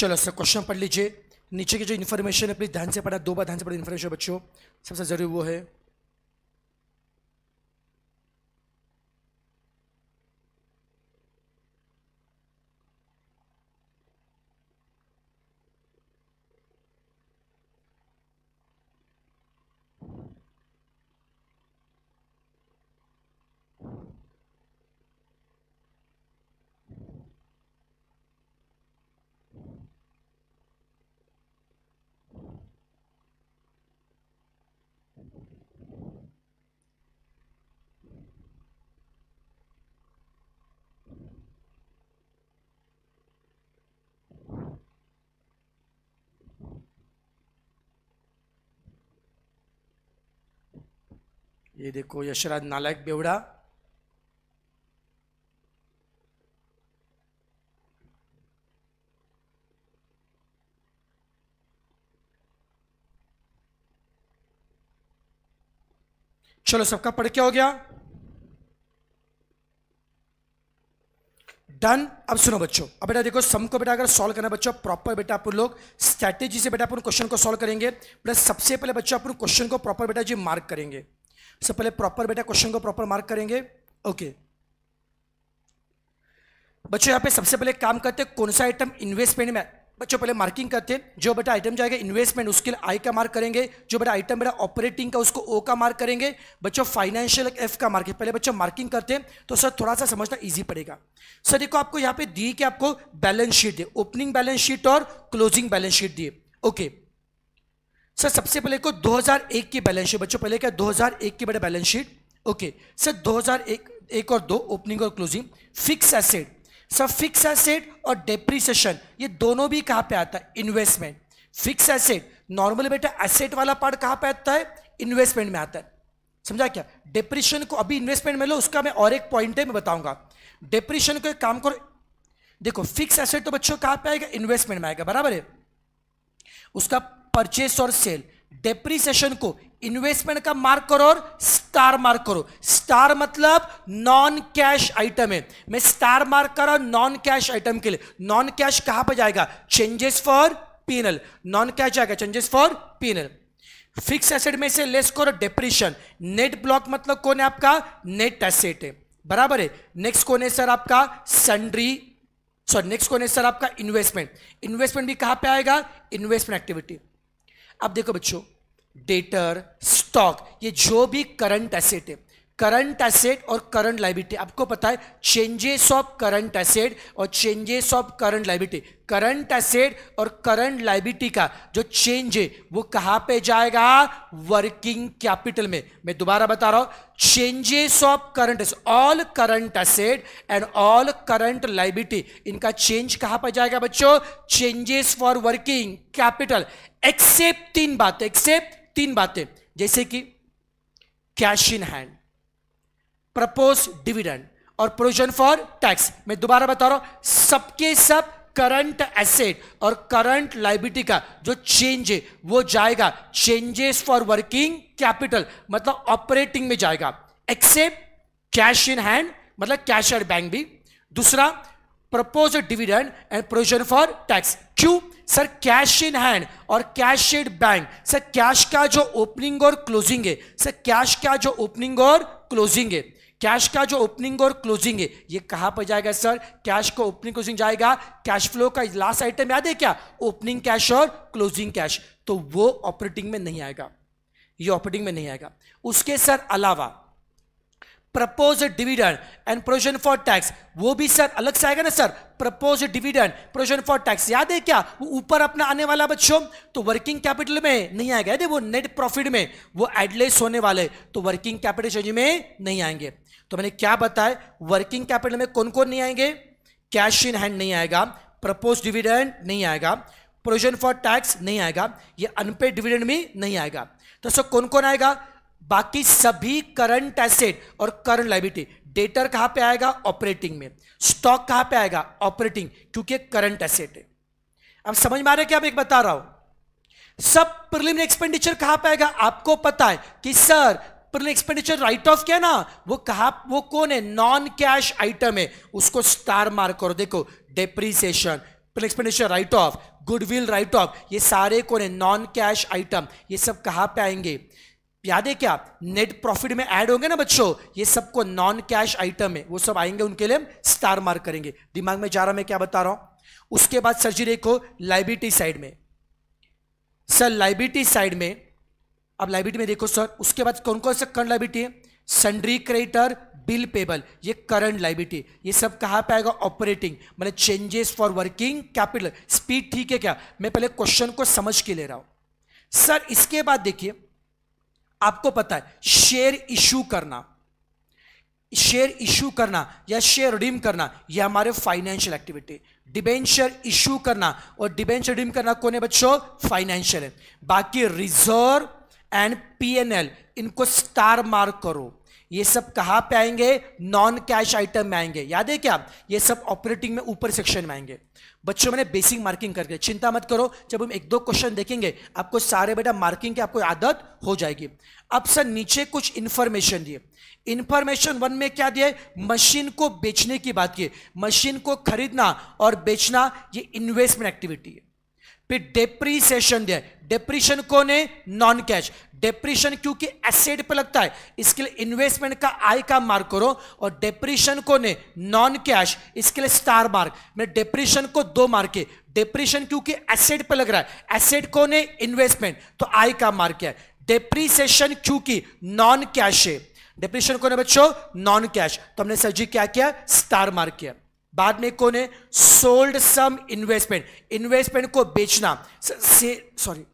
चलो सर क्वेश्चन पढ़ लीजिए नीचे की जो इन्फॉर्मेशन है प्लीज़ ध्यान से पढ़ा दो बार ध्यान से पढ़ा इन्फॉर्मेशन बच्चों सबसे ज़रूरी वो है ये देखो यशराज नालायक बेवड़ा चलो सबका पढ़ क्या हो गया डन अब सुनो बच्चों अब बेटा देखो सम को बेटा अगर सॉल्व करना बच्चों प्रॉपर बेटा अपन लोग स्ट्रैटेजी से बेटा अपन क्वेश्चन को सॉल्व करेंगे बेटा सबसे पहले बच्चों अपन क्वेश्चन को प्रॉपर बेटा जी मार्क करेंगे सबसे पहले प्रॉपर बेटा क्वेश्चन को प्रॉपर मार्क करेंगे ओके बच्चों यहाँ पे सबसे पहले काम करते हैं कौन सा आइटम इन्वेस्टमेंट में बच्चों पहले मार्किंग करते हैं जो बेटा आइटम जाएगा इन्वेस्टमेंट उसके लिए आई का मार्क करेंगे जो बेटा आइटम बेटा ऑपरेटिंग का उसको ओ का मार्क करेंगे बच्चों फाइनेंशियल एफ का मार्क पहले बच्चों मार्किंग करते हैं तो सर थोड़ा सा समझना ईजी पड़ेगा सर देखो आपको यहाँ पे दी कि आपको बैलेंस शीट दिए ओपनिंग बैलेंस शीट और क्लोजिंग बैलेंस शीट दिए ओके okay. सर सबसे पहले को 2001 की बैलेंस शीट बच्चों पहले क्या 2001 की बड़े बैलेंस शीट ओके सर 2001 एक और दो ओपनिंग और closing fix asset sir fix asset और डेप्रिसिएशन ये दोनों भी कहाँ पे आता है इन्वेस्टमेंट फिक्स एसेट नॉर्मली बेटा एसेट वाला पार्ट कहाँ पे आता है इन्वेस्टमेंट में आता है समझा क्या डिप्रेशन को अभी इन्वेस्टमेंट में लो उसका मैं और एक पॉइंट है मैं बताऊंगा डिप्रेशन को एक काम करो देखो फिक्स एसेट तो बच्चों कहाँ पे आएगा इन्वेस्टमेंट में आएगा बराबर है उसका परचेस और सेल डेप्रीसेशन को इन्वेस्टमेंट का मार्क करो और स्टार मार्क करो स्टार मतलब नॉन कैश आइटम है मैं स्टार मार्क कर रहा हूं नॉन कैश आइटम के लिए नॉन कैश कहां पर जाएगा changes for PNL non cash जाएगा changes for PNL fix asset में से लेस करो डेप्रीशन नेट ब्लॉक मतलब कौन है आपका नेट एसेट है बराबर है नेक्स्ट कौन है सर आपका सन्ड्री सॉरी नेक्स्ट कौन है सर आपका इन्वेस्टमेंट इन्वेस्टमेंट भी कहां पे आएगा इन्वेस्टमेंट एक्टिविटी अब देखो बच्चों डेटर स्टॉक ये जो भी करंट एसेट है करंट एसेट और करंट लाइबिलिटी आपको पता है चेंजेस ऑफ करंट एसेट और changes of current liability current asset और करंट लाइबिलिटी का जो चेंज है वो कहां पे जाएगा वर्किंग कैपिटल में मैं दोबारा बता रहा हूं changes of current all current asset and all current liability इनका चेंज कहां पर जाएगा बच्चों changes for working capital except तीन बातें एक्सेप्ट तीन बातें जैसे कि cash in hand propose dividend और प्रोविजन फॉर टैक्स मैं दोबारा बता रहा हूं सबके सब करंट एसेट और करंट लाइबिलिटी का जो चेंज है वो जाएगा चेंजेस फॉर वर्किंग कैपिटल मतलब ऑपरेटिंग में जाएगा एक्सेप्ट कैश इन हैंड मतलब कैश एट बैंक भी दूसरा propose dividend and provision for tax क्यों सर कैश इन हैंड और cash in bank sir cash का जो ओपनिंग और क्लोजिंग है सर कैश का जो ओपनिंग और क्लोजिंग है कैश का जो ओपनिंग और क्लोजिंग है ये कहां पर जाएगा सर कैश का ओपनिंग क्लोजिंग जाएगा कैश फ्लो का लास्ट आइटम याद है क्या ओपनिंग कैश और क्लोजिंग कैश तो वो ऑपरेटिंग में नहीं आएगा ये ऑपरेटिंग में नहीं आएगा उसके सर अलावा propose dividend and provision for tax वो भी सर अलग से आएगा ना sir propose dividend provision for tax याद है क्या वो ऊपर अपना आने वाला बच्चों तो वर्किंग कैपिटल में नहीं आएगा वो नेट प्रॉफिट में वो एडलेस होने वाले तो वर्किंग कैपिटल चेंज में नहीं आएंगे तो मैंने क्या बताया वर्किंग कैपिटल में कौन कौन नहीं आएंगे कैश इन हैंड नहीं आएगा प्रपोज डिविडेंड नहीं आएगा प्रोविजन फॉर टैक्स नहीं आएगा ये अनपेड डिविडेंड भी नहीं आएगा तो सर कौन कौन आएगा बाकी सभी करंट एसेट और करंट लाइबिलिटी डेटर कहां पे आएगा ऑपरेटिंग में स्टॉक कहां पे आएगा ऑपरेटिंग क्योंकि करंट एसेट है अब समझ में आ रहा है क्या मैं एक बता रहा हूं सब प्रिलिमिन एक्सपेंडिचर कहां पे आएगा आपको पता है कि sir preliminary expenditure write off क्या ना वो कहा वो कौन है नॉन कैश आइटम है उसको स्टार मार्क करो देखो depreciation expenditure write off goodwill write off ये सारे कौन है नॉन कैश आइटम ये सब कहां पे आएंगे याद है क्या नेट प्रॉफिट में ऐड होंगे ना बच्चों ये सबको नॉन कैश आइटम है वो सब आएंगे उनके लिए स्टार मार्क करेंगे दिमाग में जा रहा मैं क्या बता रहा हूं उसके बाद सर जी देखो लाइबिलिटी साइड में सर लाइबिलिटी साइड में अब लाइबिलिटी में देखो सर उसके बाद कौन कौन सा करंट लाइबिलिटी है सन्ड्री क्रेडिटर बिल पेबल ये करंट लाइबिलिटी ये सब कहा पे आएगा ऑपरेटिंग मतलब changes for working capital speed ठीक है क्या मैं पहले क्वेश्चन को समझ के ले रहा हूं सर इसके बाद देखिए आपको पता है शेयर इशू करना शेयर इशू करना या शेयर रिडीम करना यह हमारे फाइनेंशियल एक्टिविटी डिबेंचर इशू करना और डिबेंचर रिडीम करना कौन है बच्चों फाइनेंशियल है बाकी रिजर्व एंड पीएनएल इनको स्टार मार्क करो ये सब कहाँ पे आएंगे नॉन कैश आइटम में आएंगे याद है क्या ये सब ऑपरेटिंग में ऊपर सेक्शन में आएंगे बच्चों मैंने बेसिक मार्किंग करके चिंता मत करो जब हम एक दो क्वेश्चन देखेंगे आपको सारे बेटा मार्किंग की आपको आदत हो जाएगी अब सर नीचे कुछ इंफॉर्मेशन दिए इंफॉर्मेशन वन में क्या दिए मशीन को बेचने की बात की मशीन को खरीदना और बेचना ये इन्वेस्टमेंट एक्टिविटी है फिर डेप्रीसेशन दिया डेप्रीशन कौन है नॉन कैश डेप्रिशन क्योंकि एसेट पे लगता है इसके लिए इन्वेस्टमेंट का आय का मार्क करो और डेप्रिशन को ने नॉन कैश इसके लिए स्टार मार्क मैं डेप्रिशन को दो मार्के के क्योंकि एसेट पे लग रहा है एसेट को ने इन्वेस्टमेंट तो आय का मार्क है डेप्रीसेशन क्योंकि नॉन कैश है डेप्रिशन को ने बच्चो नॉन कैश तो हमने सर जी क्या किया स्टार मार्क किया बाद में कौन है सोल्ड सम इन्वेस्टमेंट इन्वेस्टमेंट को बेचना sorry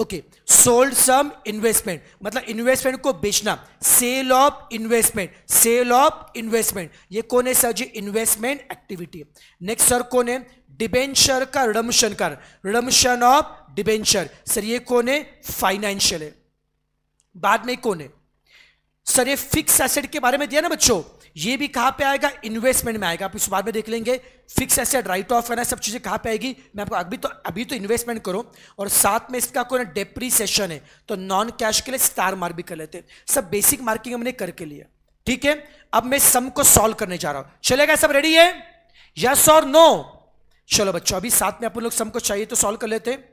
okay sold some investment मतलब इन्वेस्टमेंट को बेचना sale of investment sale of investment ये कौन है sir ji investment activity next sir कौन है डिबेंचर का रिडम्शन कर रिडम्शन ऑफ डिबेंचर सर ये कौन है फाइनेंशियल है बाद में कौन है सर ये फिक्स एसेट के बारे में दिया ना बच्चों ये भी कहां पे आएगा इन्वेस्टमेंट में आएगा आप इस बाद में देख लेंगे फिक्स एसेट राइट ऑफ है ना सब चीज़ें कहां पे आएगी मैं आपको अभी तो अभी तो इन्वेस्टमेंट करो और साथ में इसका कोई डेप्रीसेशन है तो नॉन कैश के लिए स्टार मार्क भी कर लेते हैं सब बेसिक मार्किंग हमने करके लिया ठीक है अब मैं सम को सॉल्व करने जा रहा हूं चलेगा सब रेडी है यस और नो चलो बच्चों अभी साथ में आप लोग सम को चाहिए तो सॉल्व कर लेते हैं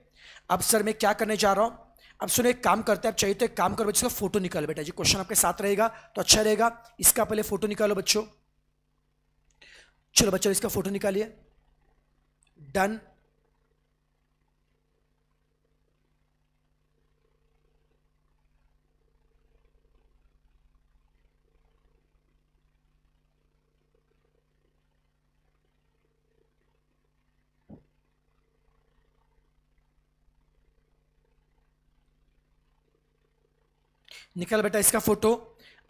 अब सर मैं क्या करने जा रहा हूं अब सुनो एक काम करते हैं आप चाहिए तो एक काम करो बच्चों का फोटो निकालो बेटा जी क्वेश्चन आपके साथ रहेगा तो अच्छा रहेगा इसका पहले फोटो निकालो बच्चों चलो बच्चों इसका फोटो निकालिए डन निकल बेटा इसका फ़ोटो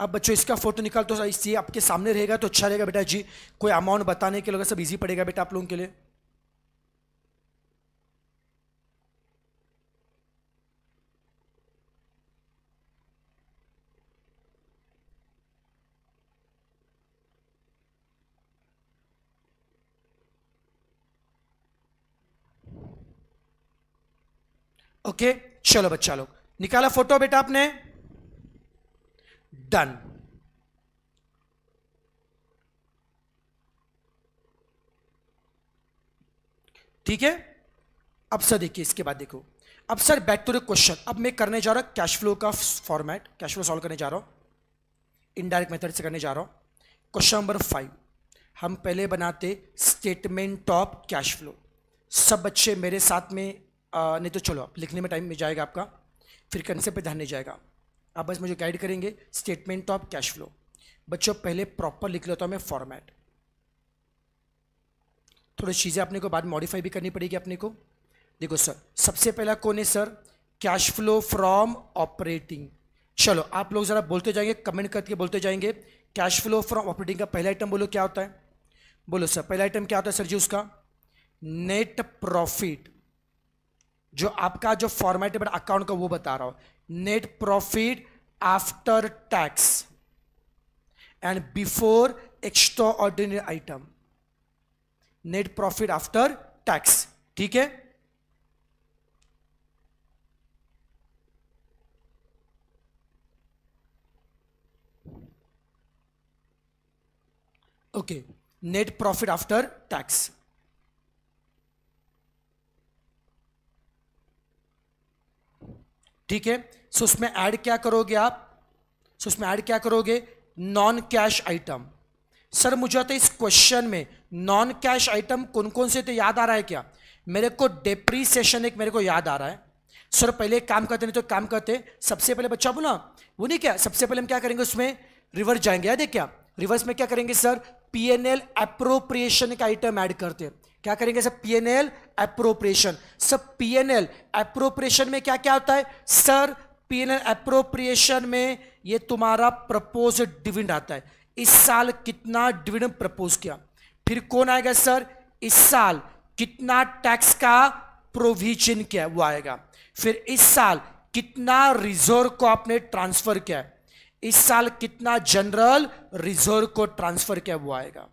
अब बच्चों इसका फ़ोटो निकाल तो इससे आपके सामने रहेगा तो अच्छा रहेगा बेटा जी कोई अमाउंट बताने के लोग सब ईजी पड़ेगा बेटा आप लोगों के लिए ओके चलो बच्चा लोग निकाला फोटो बेटा आपने done. ठीक है अब सर देखिए इसके बाद देखो अब sir back to the question अब मैं करने जा रहा हूं कैश फ्लो का फॉर्मेट कैश फ्लो सॉल्व करने जा रहा हूं इनडायरेक्ट मेथड से करने जा रहा हूं क्वेश्चन नंबर फाइव हम पहले बनाते स्टेटमेंट ऑफ कैश फ्लो सब बच्चे मेरे साथ में आ, नहीं तो चलो लिखने में टाइम मिल जाएगा आपका फिर कंसेप्ट पर ध्यान नहीं जाएगा आप बस मुझे गाइड करेंगे स्टेटमेंट ऑफ कैश फ्लो बच्चों पहले प्रॉपर लिख लेता हूँ मैं फॉर्मेट थोड़ी चीज़ें अपने को बाद मॉडिफाई भी करनी पड़ेगी अपने को देखो सर सबसे पहला कौन है sir cash flow from operating चलो आप लोग ज़रा बोलते जाएंगे कमेंट करके बोलते जाएंगे कैश फ्लो फ्रॉम ऑपरेटिंग का पहला आइटम बोलो क्या होता है बोलो सर पहला आइटम क्या होता है सर जी उसका नेट प्रॉफिट जो आपका जो फॉर्मेट है अकाउंट का वो बता रहा हूँ net profit after tax and before extraordinary item net profit after tax ठीक है okay net profit after tax ठीक है सो उसमें ऐड क्या करोगे आप सो उसमें ऐड क्या करोगे नॉन कैश आइटम सर मुझे आता इस क्वेश्चन में नॉन कैश आइटम कौन कौन से तो याद आ रहा है क्या मेरे को डेप्रीसिएशन एक मेरे को याद आ रहा है सर पहले काम करते नहीं तो काम करते सबसे पहले बच्चा बोला वो नहीं क्या सबसे पहले हम क्या करेंगे उसमें रिवर्स जाएंगे याद है क्या रिवर्स में क्या करेंगे सर पीएनएल अप्रोप्रिएशन का आइटम ऐड करते हैं क्या करेंगे sir P N L appropriation सब पी एन एल अप्रोप्रिएशन में क्या क्या होता है sir P N L appropriation में ये तुम्हारा प्रपोज डिविडेंड आता है इस साल कितना डिविडेंड प्रपोज किया फिर कौन आएगा सर इस साल कितना टैक्स का प्रोविजन किया वो आएगा फिर इस साल कितना रिजर्व को आपने ट्रांसफर किया इस साल कितना जनरल रिजर्व को ट्रांसफर किया वो आएगा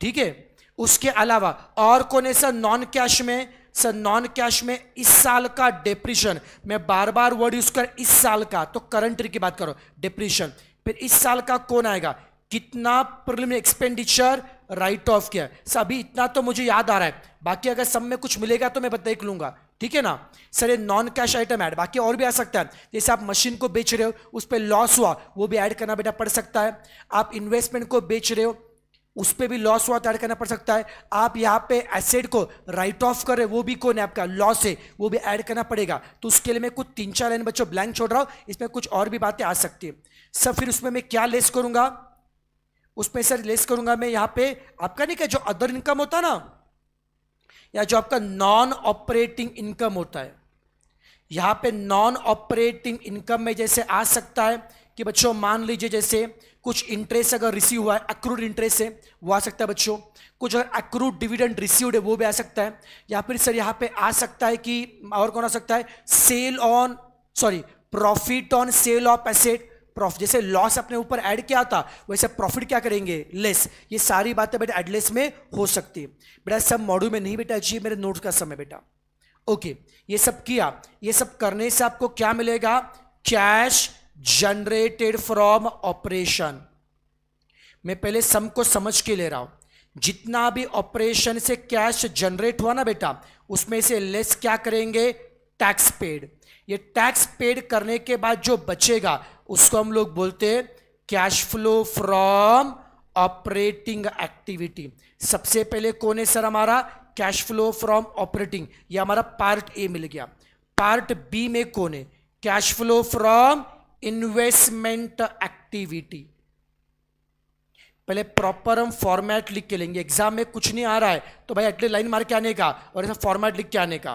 ठीक है उसके अलावा और कौन है सर नॉन कैश में सर नॉन कैश में इस साल का डिप्रेशन मैं बार बार वर्ड यूज कर इस साल का तो करंट ईयर की बात करो डिप्रेशन फिर इस साल का कौन आएगा कितना प्रिलिम एक्सपेंडिचर राइट ऑफ किया सर अभी इतना तो मुझे याद आ रहा है बाकी अगर सब में कुछ मिलेगा तो मैं देख लूंगा ठीक है ना सर ये नॉन कैश आइटम ऐड बाकी और भी आ सकता है जैसे आप मशीन को बेच रहे हो उस पर लॉस हुआ वो भी ऐड करना बेटा पड़ सकता है आप इन्वेस्टमेंट को बेच रहे हो उस पर भी लॉस हुआ तो ऐड करना पड़ सकता है आप यहाँ पे एसेड को राइट ऑफ कर रहे वो भी कौन है आपका लॉस है वो भी ऐड करना पड़ेगा तो उसके लिए मैं कुछ तीन चार लाइन बच्चों ब्लैंक छोड़ रहा हूँ इसमें कुछ और भी बातें आ सकती है सर फिर उसमें मैं क्या लेस करूंगा उसमें सर लेस करूंगा मैं यहाँ पे आपका नहीं क्या जो अदर इनकम होता ना या जो आपका नॉन ऑपरेटिंग इनकम होता है यहाँ पे नॉन ऑपरेटिंग इनकम में जैसे आ सकता है कि बच्चों मान लीजिए जैसे कुछ इंटरेस्ट अगर रिसीव हुआ है अक्रूड इंटरेस्ट है वो आ सकता है बच्चों कुछ अगर अक्रूड डिविडेंड रिसीव्ड है वो भी आ सकता है या फिर सर यहाँ पे आ सकता है कि और कौन आ सकता है sale on sorry profit on sale of asset profit जैसे लॉस अपने ऊपर ऐड किया था वैसे प्रॉफिट क्या करेंगे लेस ये सारी बातें बेटा एडलेस में हो सकती है बेटा सब मॉड्यूल में नहीं बेटा जी मेरे नोट्स का समय बेटा ओके ये सब किया ये सब करने से आपको क्या मिलेगा कैश जनरेटेड फ्रॉम ऑपरेशन मैं पहले सम को समझ के ले रहा हूं जितना भी ऑपरेशन से कैश जनरेट हुआ ना बेटा उसमें से लेस क्या करेंगे टैक्स पेड ये टैक्स पेड करने के बाद जो बचेगा उसको हम लोग बोलते हैं cash flow from operating activity सबसे पहले कौन है सर हमारा कैश फ्लो फ्रॉम ऑपरेटिंग ये हमारा पार्ट ए मिल गया पार्ट बी में कौन है cash flow from investment activity पहले प्रॉपर हम फॉर्मेट लिख के लेंगे एग्जाम में कुछ नहीं आ रहा है तो भाई अटले लाइन मार के आने का और ऐसा फॉर्मेट लिख के आने का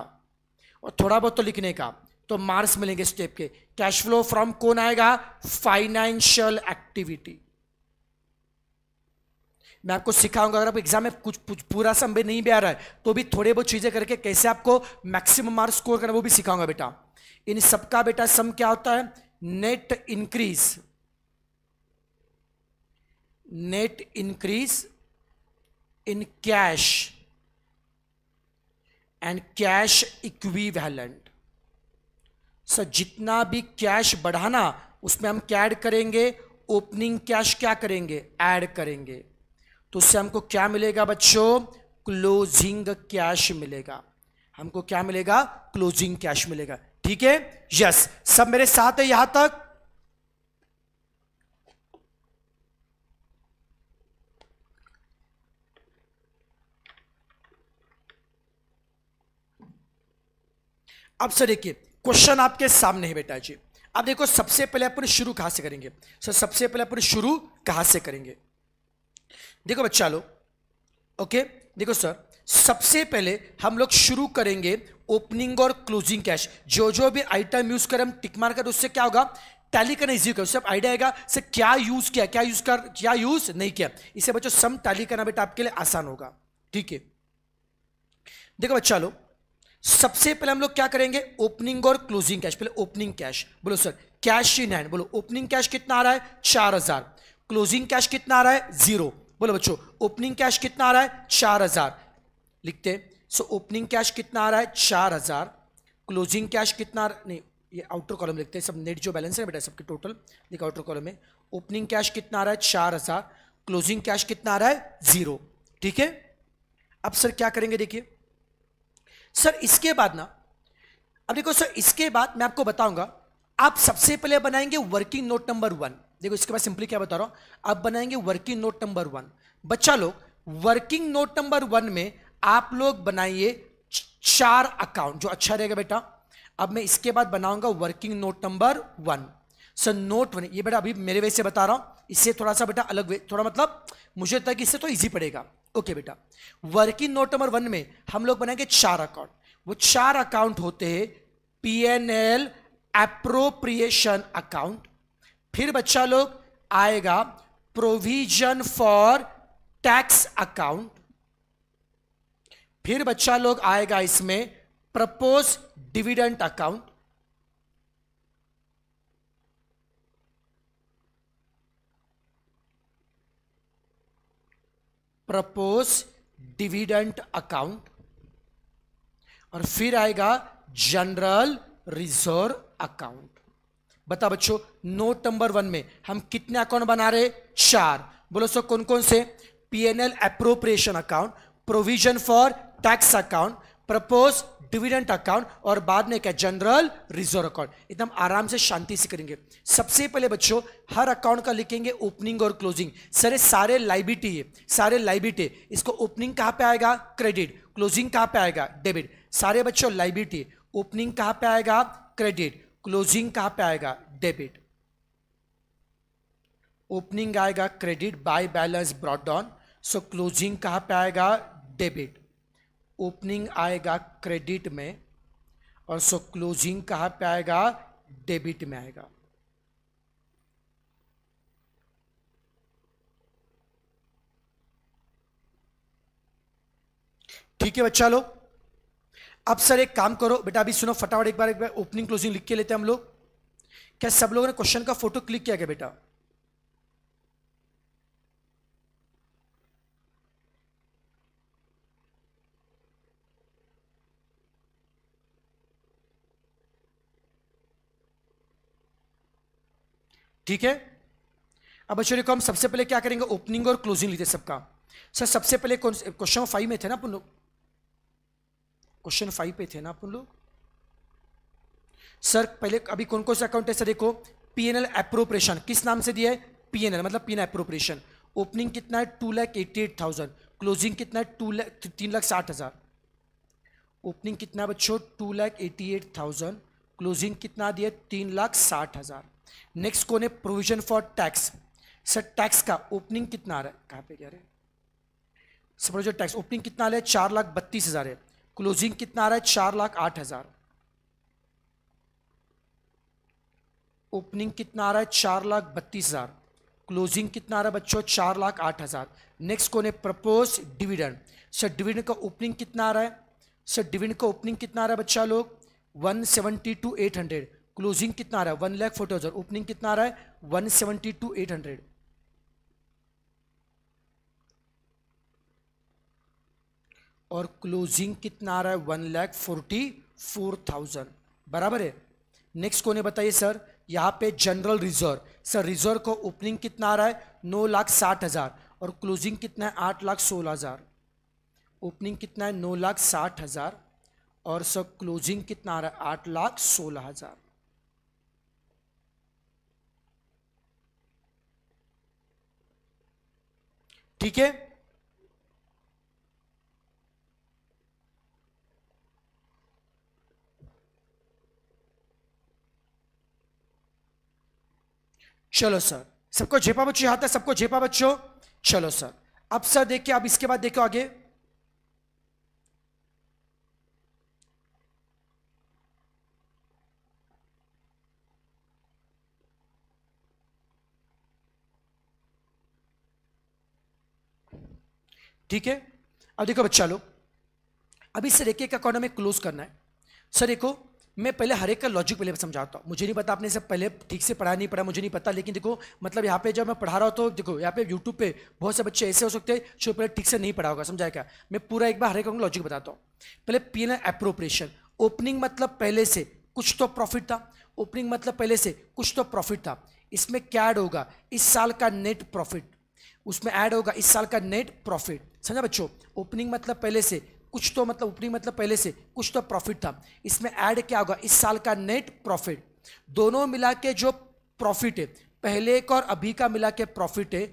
और थोड़ा बहुत तो लिखने का तो मार्क्स मिलेंगे स्टेप के कैश फ्लो फ्रॉम कौन आएगा फाइनेंशियल एक्टिविटी मैं आपको सिखाऊंगा अगर आप एग्जाम में कुछ, कुछ पूरा समय नहीं भी आ रहा है तो भी थोड़े बहुत चीजें करके कैसे आपको मैक्सिमम मार्क्स स्कोर करना वो भी सिखाऊंगा बेटा इन सबका बेटा सम क्या होता है net increase net increase in cash and cash equivalent sir जितना भी कैश बढ़ाना उसमें हम क्या ऐड करेंगे ओपनिंग कैश क्या करेंगे ऐड करेंगे तो उससे हमको क्या मिलेगा बच्चों क्लोजिंग कैश मिलेगा हमको क्या मिलेगा क्लोजिंग कैश मिलेगा ठीक है यस सब मेरे साथ है यहां तक अब सर देखिए क्वेश्चन आपके सामने है बेटा जी अब देखो सबसे पहले अपन शुरू कहां से करेंगे सर सबसे पहले अपन शुरू कहां से करेंगे देखो बच्चा लो ओके देखो सर सबसे पहले हम लोग शुरू करेंगे ओपनिंग और क्लोजिंग कैश जो जो भी आइटम यूज करें हम टिक मार कर उससे क्या होगा टैली करना इजी होगा उससे आइडिया आएगा से क्या यूज किया क्या यूज कर क्या यूज नहीं किया इसे बच्चों सम टैली करना बेटा आपके लिए आसान होगा ठीक है देखो बच्चा लो सबसे पहले हम लोग क्या करेंगे ओपनिंग और क्लोजिंग कैश पहले ओपनिंग कैश बोलो सर कैश इन हैंड बोलो ओपनिंग कैश कितना आ रहा है चार हजार क्लोजिंग कैश कितना आ रहा है जीरो बोलो बच्चों ओपनिंग कैश कितना आ रहा है चार हजार लिखते हैं सो ओपनिंग कैश कितना आ रहा है चार हज़ार क्लोजिंग कैश कितना नहीं ये आउटर कॉलम लिखते हैं सब नेट जो बैलेंस है बेटा सबके टोटल देखो आउटर कॉलम में ओपनिंग कैश कितना आ रहा है चार हज़ार क्लोजिंग कैश कितना आ रहा है ज़ीरो ठीक है अब सर क्या करेंगे देखिए सर इसके बाद ना अब देखो सर इसके बाद मैं आपको बताऊंगा आप सबसे पहले बनाएंगे वर्किंग नोट नंबर वन देखो इसके बाद सिंपली क्या बता रहा हूं आप बनाएंगे वर्किंग नोट नंबर वन बच्चा लोग वर्किंग नोट नंबर वन में आप लोग बनाइए चार अकाउंट जो अच्छा रहेगा बेटा अब मैं इसके बाद बनाऊंगा working note number one sir note one ये बेटा अभी मेरे वजह से बता रहा हूँ इससे थोड़ा सा बेटा अलग थोड़ा मतलब मुझे लगता है कि इससे तो ईजी पड़ेगा ओके बेटा वर्किंग नोट नंबर वन में हम लोग बनाएंगे चार अकाउंट वो चार अकाउंट होते हैं P N L appropriation account फिर बच्चा लोग आएगा प्रोविजन फॉर टैक्स अकाउंट फिर बच्चा लोग आएगा इसमें propose dividend account propose dividend account और फिर आएगा जनरल रिजर्व अकाउंट बता बच्चों नोट नंबर वन में हम कितने अकाउंट बना रहे चार बोलो सो कौन कौन से PNL appropriation account provision for tax account propose dividend account और बाद में क्या जनरल रिजर्व अकाउंट एकदम आराम से शांति से करेंगे सबसे पहले बच्चों हर अकाउंट का लिखेंगे ओपनिंग और क्लोजिंग सर सारे लाइबिटी है सारे लाइबिटी है इसको ओपनिंग कहाँ पे आएगा क्रेडिट क्लोजिंग कहाँ पे आएगा डेबिट सारे बच्चों लाइबिटी ओपनिंग कहाँ पे आएगा क्रेडिट क्लोजिंग कहाँ पे आएगा डेबिट ओपनिंग आएगा credit by balance brought down so closing कहाँ पे आएगा डेबिट ओपनिंग आएगा क्रेडिट में और सो क्लोजिंग कहाँ पे आएगा डेबिट में आएगा ठीक है बच्चा लोग अब सर एक काम करो बेटा अभी सुनो फटाफट एक बार एक बार ओपनिंग क्लोजिंग लिख के लेते हैं हम लोग क्या सब लोगों ने क्वेश्चन का फोटो क्लिक किया क्या बेटा ठीक है अब अच्छा देखो हम सबसे पहले क्या करेंगे ओपनिंग और क्लोजिंग लीजिए सबका सर अच्छा, सबसे पहले क्वेश्चन फाइव में थे ना अपन लोग क्वेश्चन फाइव पे थे ना अपन लोग सर पहले अभी कौन कौन सा अकाउंट है सर देखो पीएनएल एप्रोप्रेशन किस नाम से दिया है पीएनएल मतलब पीएनएल एप्रोप्रेशन ओपनिंग कितना है two lakh eighty eight thousand closing कितना है टू लैख तीन लाख साठ हज़ार ओपनिंग कितना बच्चों two lakh eighty eight thousand closing कितना दिया तीन लाख साठ हज़ार नेक्स्ट कौन है provision for tax sir tax का ओपनिंग कितना आ रहा है कहाँ पे गया रहे टैक्स ओपनिंग कितना आ रहा है चार लाख बत्तीस हज़ार है क्लोजिंग कितना आ रहा है चार लाख आठ हज़ार ओपनिंग कितना आ रहा है चार लाख बत्तीस हज़ार क्लोजिंग कितना आ रहा है बच्चों चार लाख आठ हज़ार नेक्स्ट कौन है प्रपोज डिविडेंड सर डिविडेंड का ओपनिंग कितना आ रहा है सर डिविडेंड का ओपनिंग कितना आ रहा है बच्चा लोग one seventy two eight hundred closing कितना आ रहा है one lakh forty thousand opening कितना आ रहा है one seventy two eight hundred और क्लोजिंग कितना आ रहा है one lakh forty four thousand बराबर है नेक्स्ट कोने बताइए सर यहाँ पे जनरल रिजर्व सर रिजर्व का ओपनिंग कितना आ रहा है नौ लाख साठ हज़ार और क्लोजिंग कितना है आठ लाख सोलह हज़ार ओपनिंग कितना है नौ लाख साठ हज़ार और सब क्लोजिंग कितना आ रहा है आठ लाख सोलह हजार ठीक है चलो सर सबको झेपा बच्चों हाथ है सबको झेपा बच्चों चलो सर अब सर देखिए अब इसके बाद देखो आगे ठीक है अब देखो बच्चा लोग अभी सर एक एक का कॉर्नर में क्लोज करना है सर देखो मैं पहले हर एक का लॉजिक पहले समझाता हूँ मुझे नहीं पता आपने सब पहले ठीक से पढ़ा नहीं पढ़ा मुझे नहीं पता लेकिन देखो मतलब यहाँ पे जब मैं पढ़ा रहा हूँ तो देखो यहाँ पे यूट्यूब पे बहुत से बच्चे ऐसे हो सकते हैं जो पहले ठीक से नहीं पढ़ा होगा समझाया क्या मैं पूरा एक बार हर एक लॉजिक बताता हूँ पहले पी एन अप्रोप्रिएशन ओपनिंग मतलब पहले से कुछ तो प्रॉफिट था ओपनिंग मतलब पहले से कुछ तो प्रॉफिट था इसमें क्या ऐड होगा इस साल का नेट प्रॉफिट उसमें ऐड होगा इस साल का नेट प्रॉफिट समझा बच्चों ओपनिंग मतलब पहले से कुछ तो मतलब ओपनिंग मतलब पहले से कुछ तो प्रॉफिट था इसमें ऐड क्या होगा इस साल का नेट प्रॉफिट दोनों मिला के जो प्रॉफिट है पहले का और अभी का मिला के प्रॉफिट है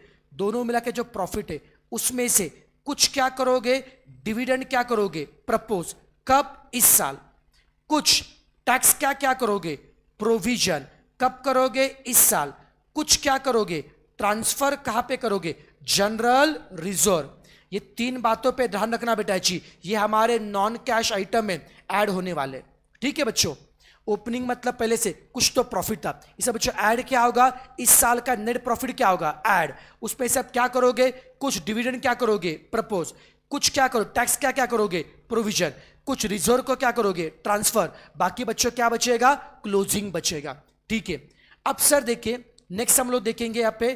दोनों मिला के जो प्रॉफिट है उसमें से कुछ क्या करोगे डिविडेंड क्या करोगे प्रपोज कब इस साल कुछ टैक्स क्या क्या करोगे प्रोविजन कब करोगे इस साल कुछ क्या करोगे ट्रांसफर कहां पे करोगे जनरल रिजर्व ये तीन बातों पे ध्यान रखना बेटा जी ये हमारे नॉन कैश आइटम में ऐड होने वाले ठीक है बच्चों ओपनिंग मतलब पहले से कुछ तो प्रॉफिट था इसे बच्चों ऐड क्या होगा इस साल का नेट प्रॉफिट क्या होगा ऐड उसमें से आप क्या करोगे कुछ डिविडेंड क्या करोगे प्रपोज कुछ क्या करो टैक्स क्या क्या करोगे प्रोविजन कुछ रिजर्व को क्या करोगे ट्रांसफर बाकी बच्चों क्या बचेगा क्लोजिंग बचेगा ठीक है अब सर देखिए नेक्स्ट हम लोग देखेंगे यहाँ पे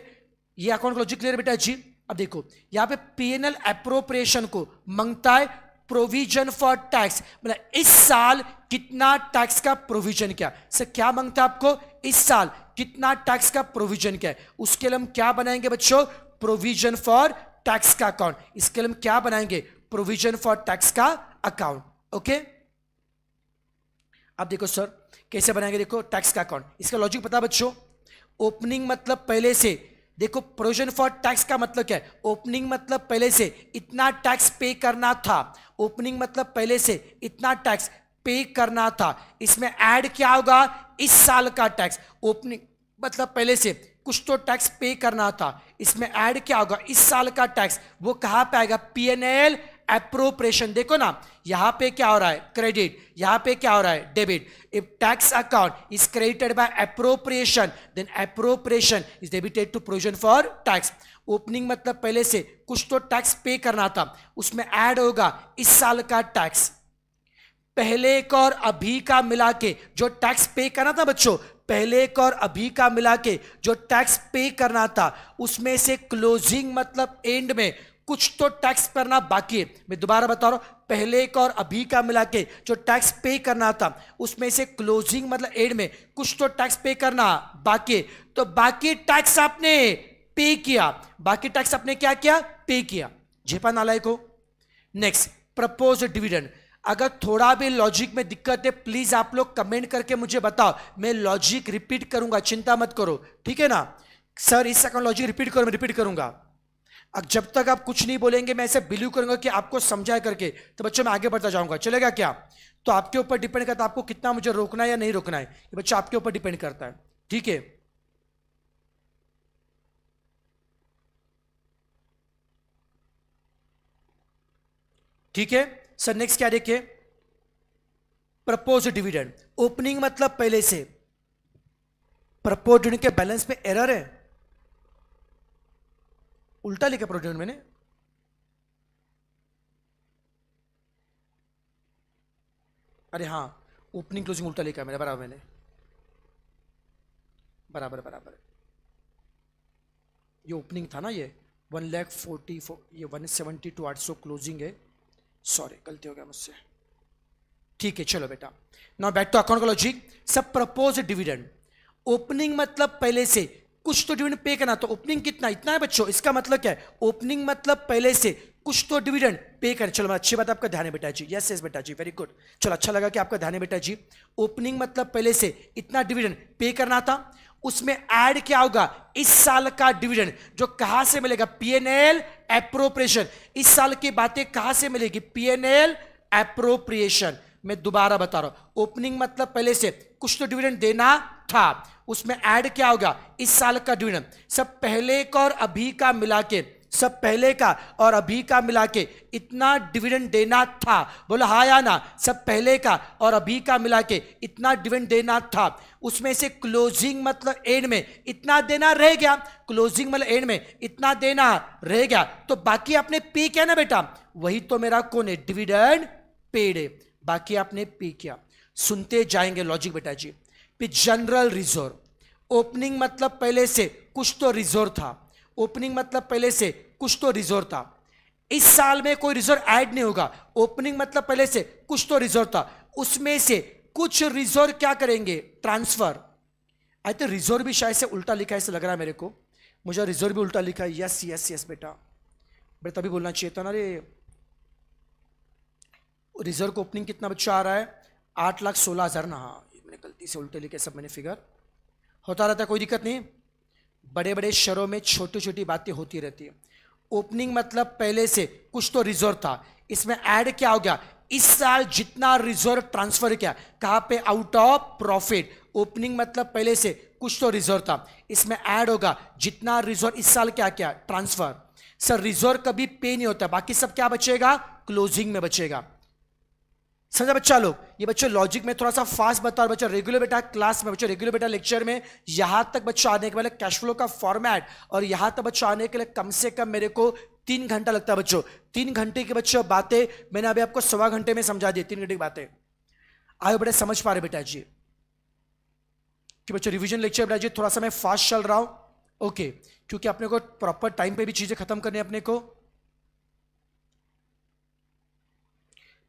ये अकाउंट क्लोजिंग क्लियर बेटा जी अब देखो यहां पे पीएनएल अप्रोप्रिएशन को मंगता है प्रोविजन फॉर टैक्स मतलब इस साल कितना टैक्स का प्रोविजन क्या सर क्या मांगता है आपको इस साल कितना टैक्स का प्रोविजन क्या है उसके लिए हम क्या बनाएंगे बच्चों प्रोविजन फॉर टैक्स का अकाउंट इसके लिए हम क्या बनाएंगे प्रोविजन फॉर टैक्स का अकाउंट ओके अब देखो सर कैसे बनाएंगे देखो टैक्स का अकाउंट इसका लॉजिक पता बच्चों ओपनिंग मतलब पहले से देखो प्रोविजन फॉर टैक्स का मतलब क्या है ओपनिंग मतलब पहले से इतना टैक्स पे करना था ओपनिंग मतलब पहले से इतना टैक्स पे करना था इसमें ऐड क्या होगा इस साल का टैक्स ओपनिंग मतलब पहले से कुछ तो टैक्स पे करना था इसमें ऐड क्या होगा इस साल का टैक्स वो कहाँ पे आएगा पीएनएल अप्रोप्रेशन देखो ना यहाँ पे क्या हो रहा है क्रेडिट यहाँ पे क्या हो रहा है debit if tax account is credited by appropriation then appropriation is debited to provision for tax opening मतलब पहले से कुछ तो टैक्स पे करना था उसमें ऐड होगा इस साल का टैक्स पहले का और अभी का मिला के जो टैक्स पे करना था बच्चों पहले का और अभी का मिला के जो टैक्स पे करना था उसमें से क्लोजिंग मतलब एंड में कुछ तो टैक्स करना बाकी है मैं दोबारा बता रहा हूँ पहले का और अभी का मिला के जो टैक्स पे करना था उसमें से क्लोजिंग मतलब एड में कुछ तो टैक्स पे करना बाकी है तो बाकी टैक्स आपने पे किया बाकी टैक्स आपने क्या किया पे किया झेपा नालाय को नेक्स्ट प्रपोज डिविडेंड अगर थोड़ा भी लॉजिक में दिक्कत है प्लीज आप लोग कमेंट करके मुझे बताओ मैं लॉजिक रिपीट करूंगा चिंता मत करो ठीक है ना सर इस सेकंड लॉजिक रिपीट करो मैं रिपीट करूंगा अब जब तक आप कुछ नहीं बोलेंगे मैं ऐसे बिलीव करूंगा कि आपको समझा करके तो बच्चों मैं आगे बढ़ता जाऊंगा चलेगा क्या तो आपके ऊपर डिपेंड करता है आपको कितना मुझे रोकना है या नहीं रोकना है ये बच्चा आपके ऊपर डिपेंड करता है ठीक है ठीक है सर नेक्स्ट क्या देखिए प्रपोज डिविडेंड ओपनिंग मतलब पहले से प्रपोज डिविडेंड के बैलेंस में एरर है उल्टा लिखा प्रोटीन मैंने अरे हाँ ओपनिंग क्लोजिंग उल्टा लिखा मैंने बराबर मैंने बराबर बराबर ये ओपनिंग था ना ये वन लैख फोर्टी फोर ये वन सेवेंटी टू आठ सौ क्लोजिंग है सॉरी गलती हो गया मुझसे ठीक है चलो बेटा now back to account logic सब प्रपोज डिविडेंड ओपनिंग मतलब पहले से कुछ तो डिविडेंड पे करना तो ओपनिंग कितना इतना है बच्चों इसका मतलब क्या है ओपनिंग मतलब पहले से कुछ तो डिविडेंड पे करना चलो मैं अच्छी बात आपका ध्यान है बेटा जी यस यस बेटा जी वेरी गुड चलो अच्छा लगा कि आपका ध्यान है बेटा जी ओपनिंग मतलब पहले से इतना डिविडेंड पे करना था उसमें ऐड क्या होगा इस साल का डिविडेंड जो कहां से मिलेगा पीएनएल एप्रोप्रिएशन इस साल की बातें कहां से मिलेगी पीएनएल एप्रोप्रिएशन मैं दोबारा बता रहा हूं ओपनिंग मतलब पहले से कुछ तो डिविडेंड देना था उसमें ऐड क्या होगा इस साल का डिविडेंड सब पहले का और अभी का मिला के सब पहले का और अभी का मिला के इतना डिविडेंड देना था बोला हा या ना सब पहले का और अभी का मिला के इतना डिविडेंड देना था उसमें से क्लोजिंग मतलब एंड में इतना देना रह गया क्लोजिंग मतलब एंड में इतना देना रह गया तो बाकी आपने पे किया ना बेटा वही तो मेरा कौन है डिविडेंड पेड है बाकी आपने पे किया सुनते जाएंगे लॉजिक बेटा जी फिर जनरल रिजर्व ओपनिंग मतलब पहले से कुछ तो रिजर्व था ओपनिंग मतलब पहले से कुछ तो रिजर्व था इस साल में कोई रिजर्व ऐड नहीं होगा ओपनिंग मतलब पहले से कुछ तो रिजर्व था उसमें से कुछ रिजर्व क्या करेंगे ट्रांसफर आई तो रिजर्व भी शायद से उल्टा लिखा है ऐसे लग रहा है मेरे को मुझे रिजर्व भी उल्टा लिखा है यस यस यस बेटा बेटा तभी बोलना चाहिए था ना रे रिजर्व को ओपनिंग कितना बच्चा आ रहा है आठ लाख सोलह हज़ार ना हाँ गलती से उल्टे लिखे सब मैंने फिगर होता रहता कोई दिक्कत नहीं बड़े बड़े शहरों में छोटी छोटी बातें होती रहती है ओपनिंग मतलब पहले से कुछ तो रिजर्व था इसमें ऐड क्या हो गया इस साल जितना रिजर्व ट्रांसफर किया कहाँ पे आउट ऑफ प्रॉफिट ओपनिंग मतलब पहले से कुछ तो रिजर्व था इसमें ऐड होगा जितना रिजर्व इस साल क्या क्या ट्रांसफर सर रिजर्व कभी पे नहीं होता बाकी सब क्या बचेगा क्लोजिंग में बचेगा समझा बच्चा लोग ये बच्चों लॉजिक में थोड़ा सा फास्ट बता और बच्चों रेगुलर बेटा क्लास में बच्चों रेगुलर बेटा लेक्चर में यहां तक बच्चों आने के पहले कैश फ्लो का फॉर्मेट और यहां तक बच्चों आने के लिए कम से कम मेरे को तीन घंटा लगता है बच्चों तीन घंटे की बच्चों बातें मैंने अभी आपको सवा घंटे में समझा दी तीन घंटे की बातें आयो बेटा समझ पा रहे बेटा जी कि बच्चों रिविजन लेक्चर बेटा जी थोड़ा सा मैं फास्ट चल रहा हूं ओके क्योंकि अपने को प्रॉपर टाइम पर भी चीजें खत्म करनी अपने को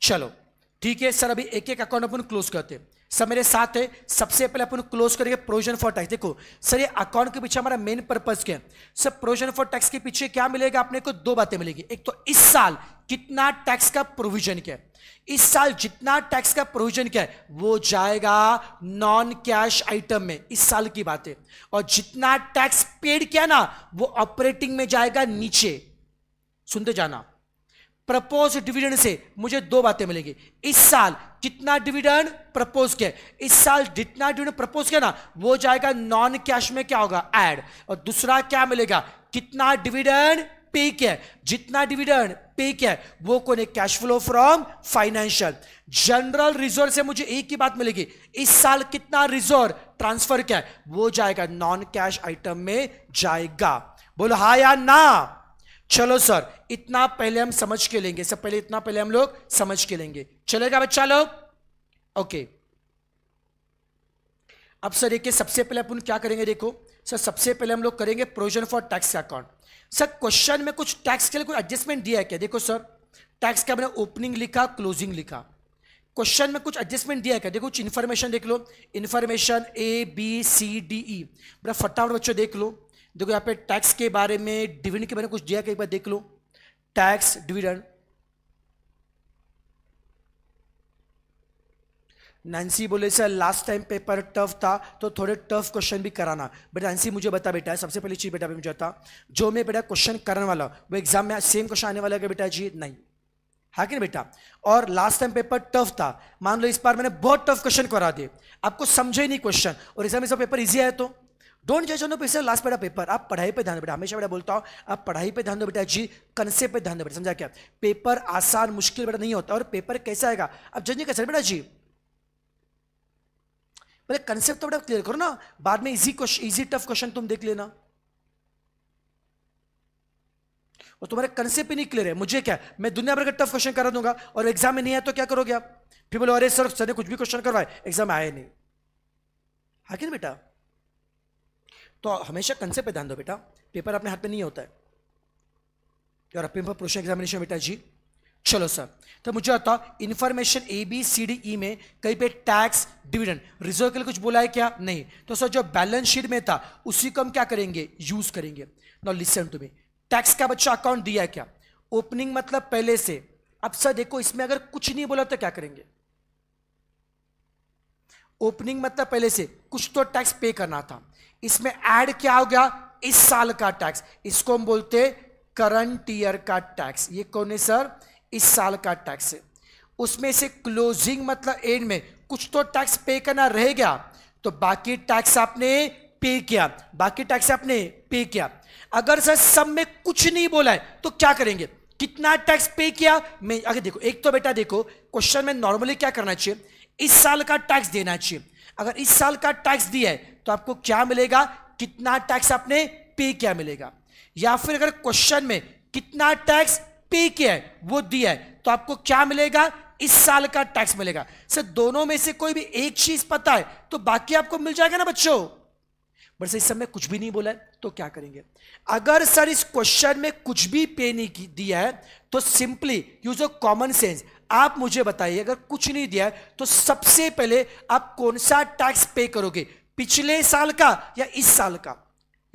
चलो ठीक है सर अभी एक एक अकाउंट अपन क्लोज करते हैं सर मेरे साथ है सबसे पहले अपन क्लोज करेंगे प्रोविजन फॉर टैक्स देखो सर ये अकाउंट के पीछे हमारा मेन पर्पज क्या है सर प्रोविजन फॉर टैक्स के पीछे क्या मिलेगा अपने को दो बातें मिलेगी एक तो इस साल कितना टैक्स का प्रोविजन क्या है इस साल जितना टैक्स का प्रोविजन क्या है वो जाएगा नॉन कैश आइटम में इस साल की बात है और जितना टैक्स पेड किया ना वो ऑपरेटिंग में जाएगा नीचे सुनते जाना प्रपोज डिविडेंड से मुझे दो बातें मिलेगी इस साल कितना डिविडेंड प्रपोज किया इस साल जितना डिविडेंड प्रपोज किया ना वो जाएगा नॉन कैश में क्या होगा एड और दूसरा क्या मिलेगा कितना डिविडेंड पे किया जितना डिविडेंड पे किया वो कौन है cash flow from financial general reserve से मुझे एक ही बात मिलेगी इस साल कितना रिजर्व ट्रांसफर किया वो जाएगा नॉन कैश आइटम में जाएगा बोलो हा या ना चलो सर इतना पहले हम समझ के लेंगे सब पहले इतना पहले हम लोग समझ के लेंगे चलेगा बच्चा लोग ओके अब सर देखिए सबसे पहले अपन क्या करेंगे देखो सर सबसे पहले हम लोग करेंगे provision for tax account sir question में कुछ टैक्स के लिए कोई एडजस्टमेंट दिया है क्या देखो सर टैक्स का मैंने ओपनिंग लिखा क्लोजिंग लिखा क्वेश्चन में कुछ एडजस्टमेंट दिया है क्या देखो कुछ इन्फॉर्मेशन देख लो information A B C D E बड़ा फटाफट बच्चों देख लो देखो यहाँ पे टैक्स के बारे में डिविडेंड के बारे में कुछ दिया कई एक बार देख लो टैक्स डिविडेंड नैन्सी बोले sir last time paper tough था तो थोड़े टफ क्वेश्चन भी कराना बट नैन्सी मुझे बता बेटा सबसे पहली चीज़ बेटा मुझे बता जो मैं बेटा क्वेश्चन करने वाला वो एग्जाम में सेम क्वेश्चन आने वाला है बेटा जी नहीं हा कि नहीं बेटा और लास्ट टाइम पेपर टफ था मान लो इस बार मैंने बहुत टफ क्वेश्चन करा दिए आपको समझे नहीं क्वेश्चन और एग्जाम में सब पेपर ईजी आया तो डोंट जज on paper last para paper आप पढ़ाई पे ध्यान दो बेटा हमेशा बेटा बोलता हूँ आप पढ़ाई पे ध्यान दो बेटा जी कंसेप्ट पे ध्यान दो बेटा समझा क्या पेपर आसान मुश्किल बेटा नहीं होता और पेपर कैसा आएगा आप जज नहीं कर सकते बेटा जी पहले कंसेप्ट तो बेटा क्लियर करो ना बाद में easy question easy tough question तुम देख लेना और तुम्हारा कंसेप्ट ही नहीं क्लियर है मुझे क्या मैं दुनिया भर का टफ क्वेश्चन करा दूंगा और एग्जाम में नहीं आया तो क्या करोगे आप फिर बोलो अरे सर सर ने कुछ भी क्वेश्चन करवाए एग्जाम आया नहीं हाँ बेटा तो हमेशा कंसेप्ट पे ध्यान दो बेटा पेपर अपने हाथ में नहीं होता है और अपने पर प्रोशन एग्जामिनेशन बेटा जी चलो सर तो मुझे बताओ information A B C D E में कहीं पे टैक्स डिविडेंड रिजर्व के लिए कुछ बोला है क्या नहीं तो सर जो बैलेंस शीट में था उसी को हम क्या करेंगे यूज करेंगे नॉ लिसन टू मी टैक्स का बच्चा अकाउंट दिया है क्या ओपनिंग मतलब पहले से अब सर देखो इसमें अगर कुछ नहीं बोला तो क्या करेंगे ओपनिंग मतलब पहले से कुछ तो टैक्स पे करना था इसमें ऐड क्या हो गया इस साल का टैक्स इसको हम बोलते करंट ईयर का टैक्स ये कौन है सर इस साल का टैक्स है उसमें से क्लोजिंग मतलब एंड में कुछ तो टैक्स पे करना रह गया तो बाकी टैक्स आपने पे किया बाकी टैक्स आपने पे किया अगर सर सब में कुछ नहीं बोला है तो क्या करेंगे कितना टैक्स पे किया मैं अगर देखो एक तो बेटा देखो क्वेश्चन में नॉर्मली क्या करना चाहिए इस साल का टैक्स देना चाहिए अगर इस साल का टैक्स दिया है तो आपको क्या मिलेगा कितना टैक्स आपने पे किया मिलेगा या फिर अगर क्वेश्चन में कितना टैक्स पे किया है वो दिया है तो आपको क्या मिलेगा इस साल का टैक्स मिलेगा सर दोनों में से कोई भी एक चीज पता है तो बाकी आपको मिल जाएगा ना बच्चों बट सर इस समय कुछ भी नहीं बोला है तो क्या करेंगे अगर सर इस क्वेश्चन में कुछ भी पे नहीं दिया है तो simply use a common sense आप मुझे बताइए अगर कुछ नहीं दिया है तो सबसे पहले आप कौन सा टैक्स पे करोगे पिछले साल का या इस साल का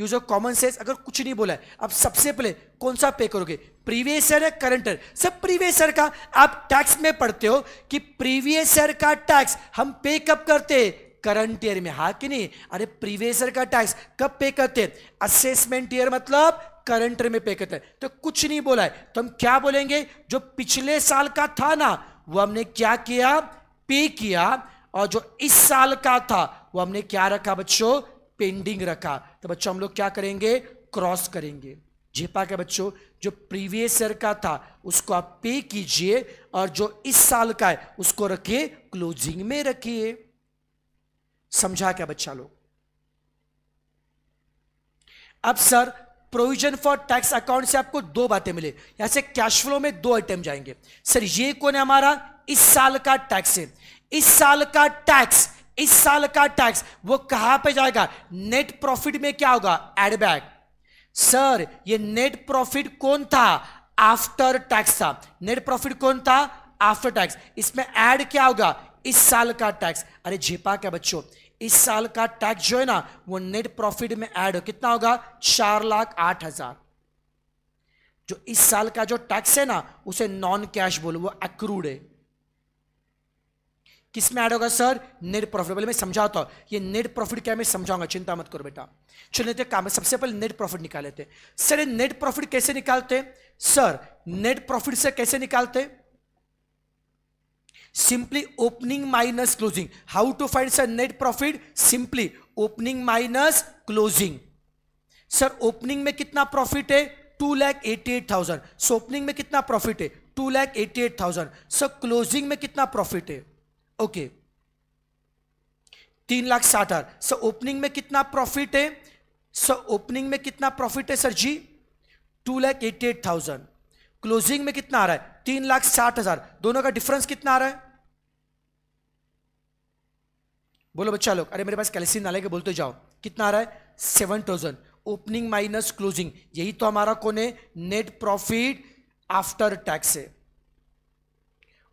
यूज ऑफ कॉमन सेंस अगर कुछ नहीं बोला है आप सबसे पहले कौन सा पे करोगे प्रीवियस ईयर या करंट ईयर सब प्रीवियस ईयर का आप टैक्स में पढ़ते हो कि प्रीवियस ईयर का टैक्स हम पे कब करते हैं करंट ईयर में हा कि नहीं अरे प्रीवियस ईयर का टैक्स कब पे करते हैं असेसमेंट ईयर मतलब करंट में पे करते हैं तो कुछ नहीं बोला है तो हम क्या बोलेंगे जो पिछले साल का था ना वो हमने क्या किया पे किया और जो इस साल का था वो हमने क्या रखा बच्चों पेंडिंग रखा तो बच्चों हम लोग क्या करेंगे क्रॉस करेंगे झेपा के बच्चों जो प्रीवियस ईयर का था उसको आप पे कीजिए और जो इस साल का है उसको रखिए क्लोजिंग में रखिए समझा क्या बच्चा लोग अब sir provision for tax account से आपको दो बातें मिले यहां से कैश फ्लो में दो आइटम जाएंगे सर ये कौन है हमारा इस साल का टैक्स है इस साल का टैक्स इस साल का टैक्स वो कहां पे जाएगा नेट प्रॉफिट में क्या होगा एडबैक सर ये नेट प्रॉफिट कौन था आफ्टर टैक्स था नेट प्रॉफिट कौन था आफ्टर टैक्स इसमें एड क्या होगा इस साल का टैक्स अरे झेपा क्या बच्चों इस साल का टैक्स जो है ना वो नेट प्रॉफिट में ऐड हो कितना होगा चार लाख आठ हजार जो इस साल का जो टैक्स है ना उसे नॉन कैश बोलो वो अक्रूड है किस में ऐड होगा सर नेट प्रॉफिट बोले मैं समझाता हूं ये नेट प्रॉफिट क्या मैं समझाऊंगा चिंता मत करो बेटा चलो लेते काम सबसे पहले नेट प्रॉफिट निकाल लेते सर नेट प्रॉफिट कैसे निकालते सर नेट प्रॉफिट से कैसे निकालते simply opening minus closing how to find sir net profit simply opening minus closing sir opening में कितना प्रॉफिट है two lakh eighty eight thousand so opening में कितना प्रॉफिट है two lakh eighty eight thousand sir closing में कितना प्रॉफिट है okay okay. तीन लाख साठ हजार सर ओपनिंग में कितना प्रॉफिट है सर ओपनिंग में कितना प्रॉफिट है sir ji two lakh eighty eight thousand closing में कितना आ रहा है तीन लाख साठ हजार दोनों का डिफरेंस कितना आ रहा है बोलो बच्चा लोग अरे मेरे पास कैल्सियम नाले के बोलते जाओ कितना आ रहा है seven thousand opening minus closing यही तो हमारा कौन है नेट प्रॉफिट आफ्टर टैक्स है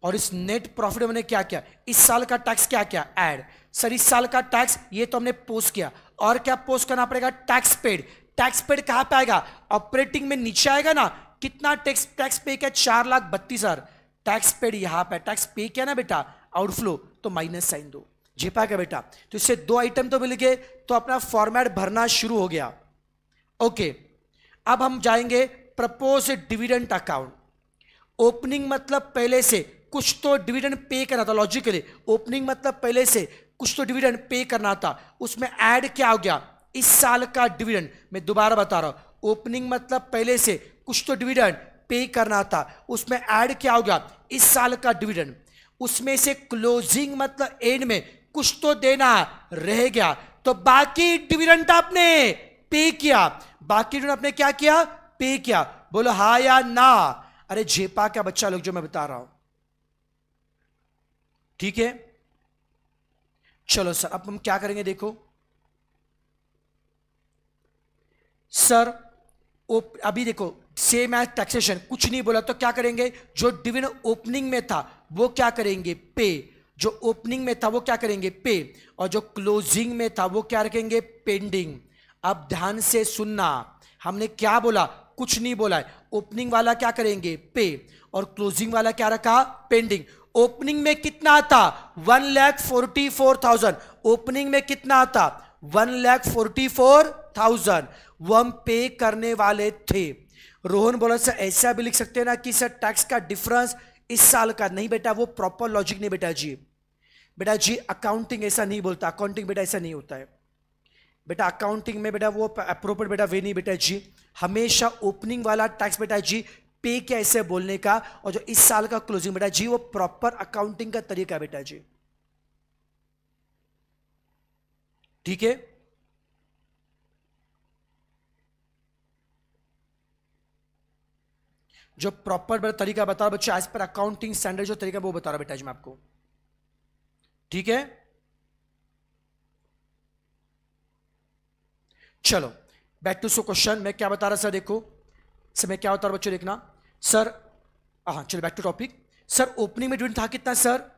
और इस नेट प्रॉफिट हमने क्या किया इस साल का टैक्स क्या क्या ऐड सर इस साल का टैक्स ये तो हमने पोस्ट किया और क्या पोस्ट करना पड़ेगा टैक्स पेड टैक्स पेड कहां पे आएगा ऑपरेटिंग में नीचे आएगा ना कितना टैक्स टैक्स पे किया चार लाख बत्तीस हजार टैक्स पेड यहां पे टैक्स पे किया ना बेटा आउटफ्लो तो माइनस साइन दो झिपा का बेटा तो इससे दो आइटम तो मिल गए तो अपना फॉर्मेट भरना शुरू हो गया ओके अब हम जाएंगे प्रपोज डिविडेंट अकाउंट ओपनिंग मतलब पहले से कुछ तो डिविडेंड पे करना था लॉजिकली ओपनिंग मतलब पहले से कुछ तो डिविडेंड पे करना था उसमें ऐड क्या हो गया इस साल का डिविडेंड मैं दोबारा बता रहा हूं ओपनिंग मतलब पहले से कुछ तो डिविडेंड पे करना था उसमें ऐड क्या हो गया इस साल का डिविडेंड उसमें से क्लोजिंग मतलब एंड में कुछ तो देना रह गया तो बाकी डिविडेंट आपने पे किया बाकी आपने क्या किया पे किया बोलो हा या ना अरे झेपा का बच्चा लोग जो मैं बता रहा हूं ठीक है चलो सर अब हम क्या करेंगे देखो सर ओप अभी देखो सेम एज टैक्सेशन कुछ नहीं बोला तो क्या करेंगे जो डिविडेंड ओपनिंग में था वो क्या करेंगे पे जो ओपनिंग में था वो क्या करेंगे पे और जो क्लोजिंग में था वो क्या रखेंगे पेंडिंग अब ध्यान से सुनना हमने क्या बोला कुछ नहीं बोला है ओपनिंग वाला क्या करेंगे पे और क्लोजिंग वाला क्या रखा पेंडिंग ओपनिंग में कितना आता one lakh forty four thousand opening में कितना आता one lakh forty four thousand वो हम पे करने वाले थे रोहन बोला सर ऐसा भी लिख सकते हैं ना कि सर टैक्स का डिफरेंस इस साल का नहीं बेटा वो प्रॉपर लॉजिक नहीं बेटा जी बेटा जी अकाउंटिंग ऐसा नहीं बोलता अकाउंटिंग बेटा ऐसा नहीं होता है बेटा अकाउंटिंग में बेटा वो अप्रोप्रिएट बेटा वे नहीं बेटा जी हमेशा ओपनिंग वाला टैक्स बेटा जी पे क्या ऐसे बोलने का और जो इस साल का क्लोजिंग बेटा जी वो प्रॉपर अकाउंटिंग का तरीका बेटा जी ठीक है जो प्रॉपर तरीका बता रहा बच्चे आज पर अकाउंटिंग स्टैंडर्ड जो तरीका वो बता रहा बेटा जी मैं आपको ठीक है चलो बैक टू सो क्वेश्चन मैं क्या बता रहा सर देखो सर मैं क्या बता रहा बच्चों देखना सर हाँ चलो back to topic sir opening में ड्यूरेशन था कितना सर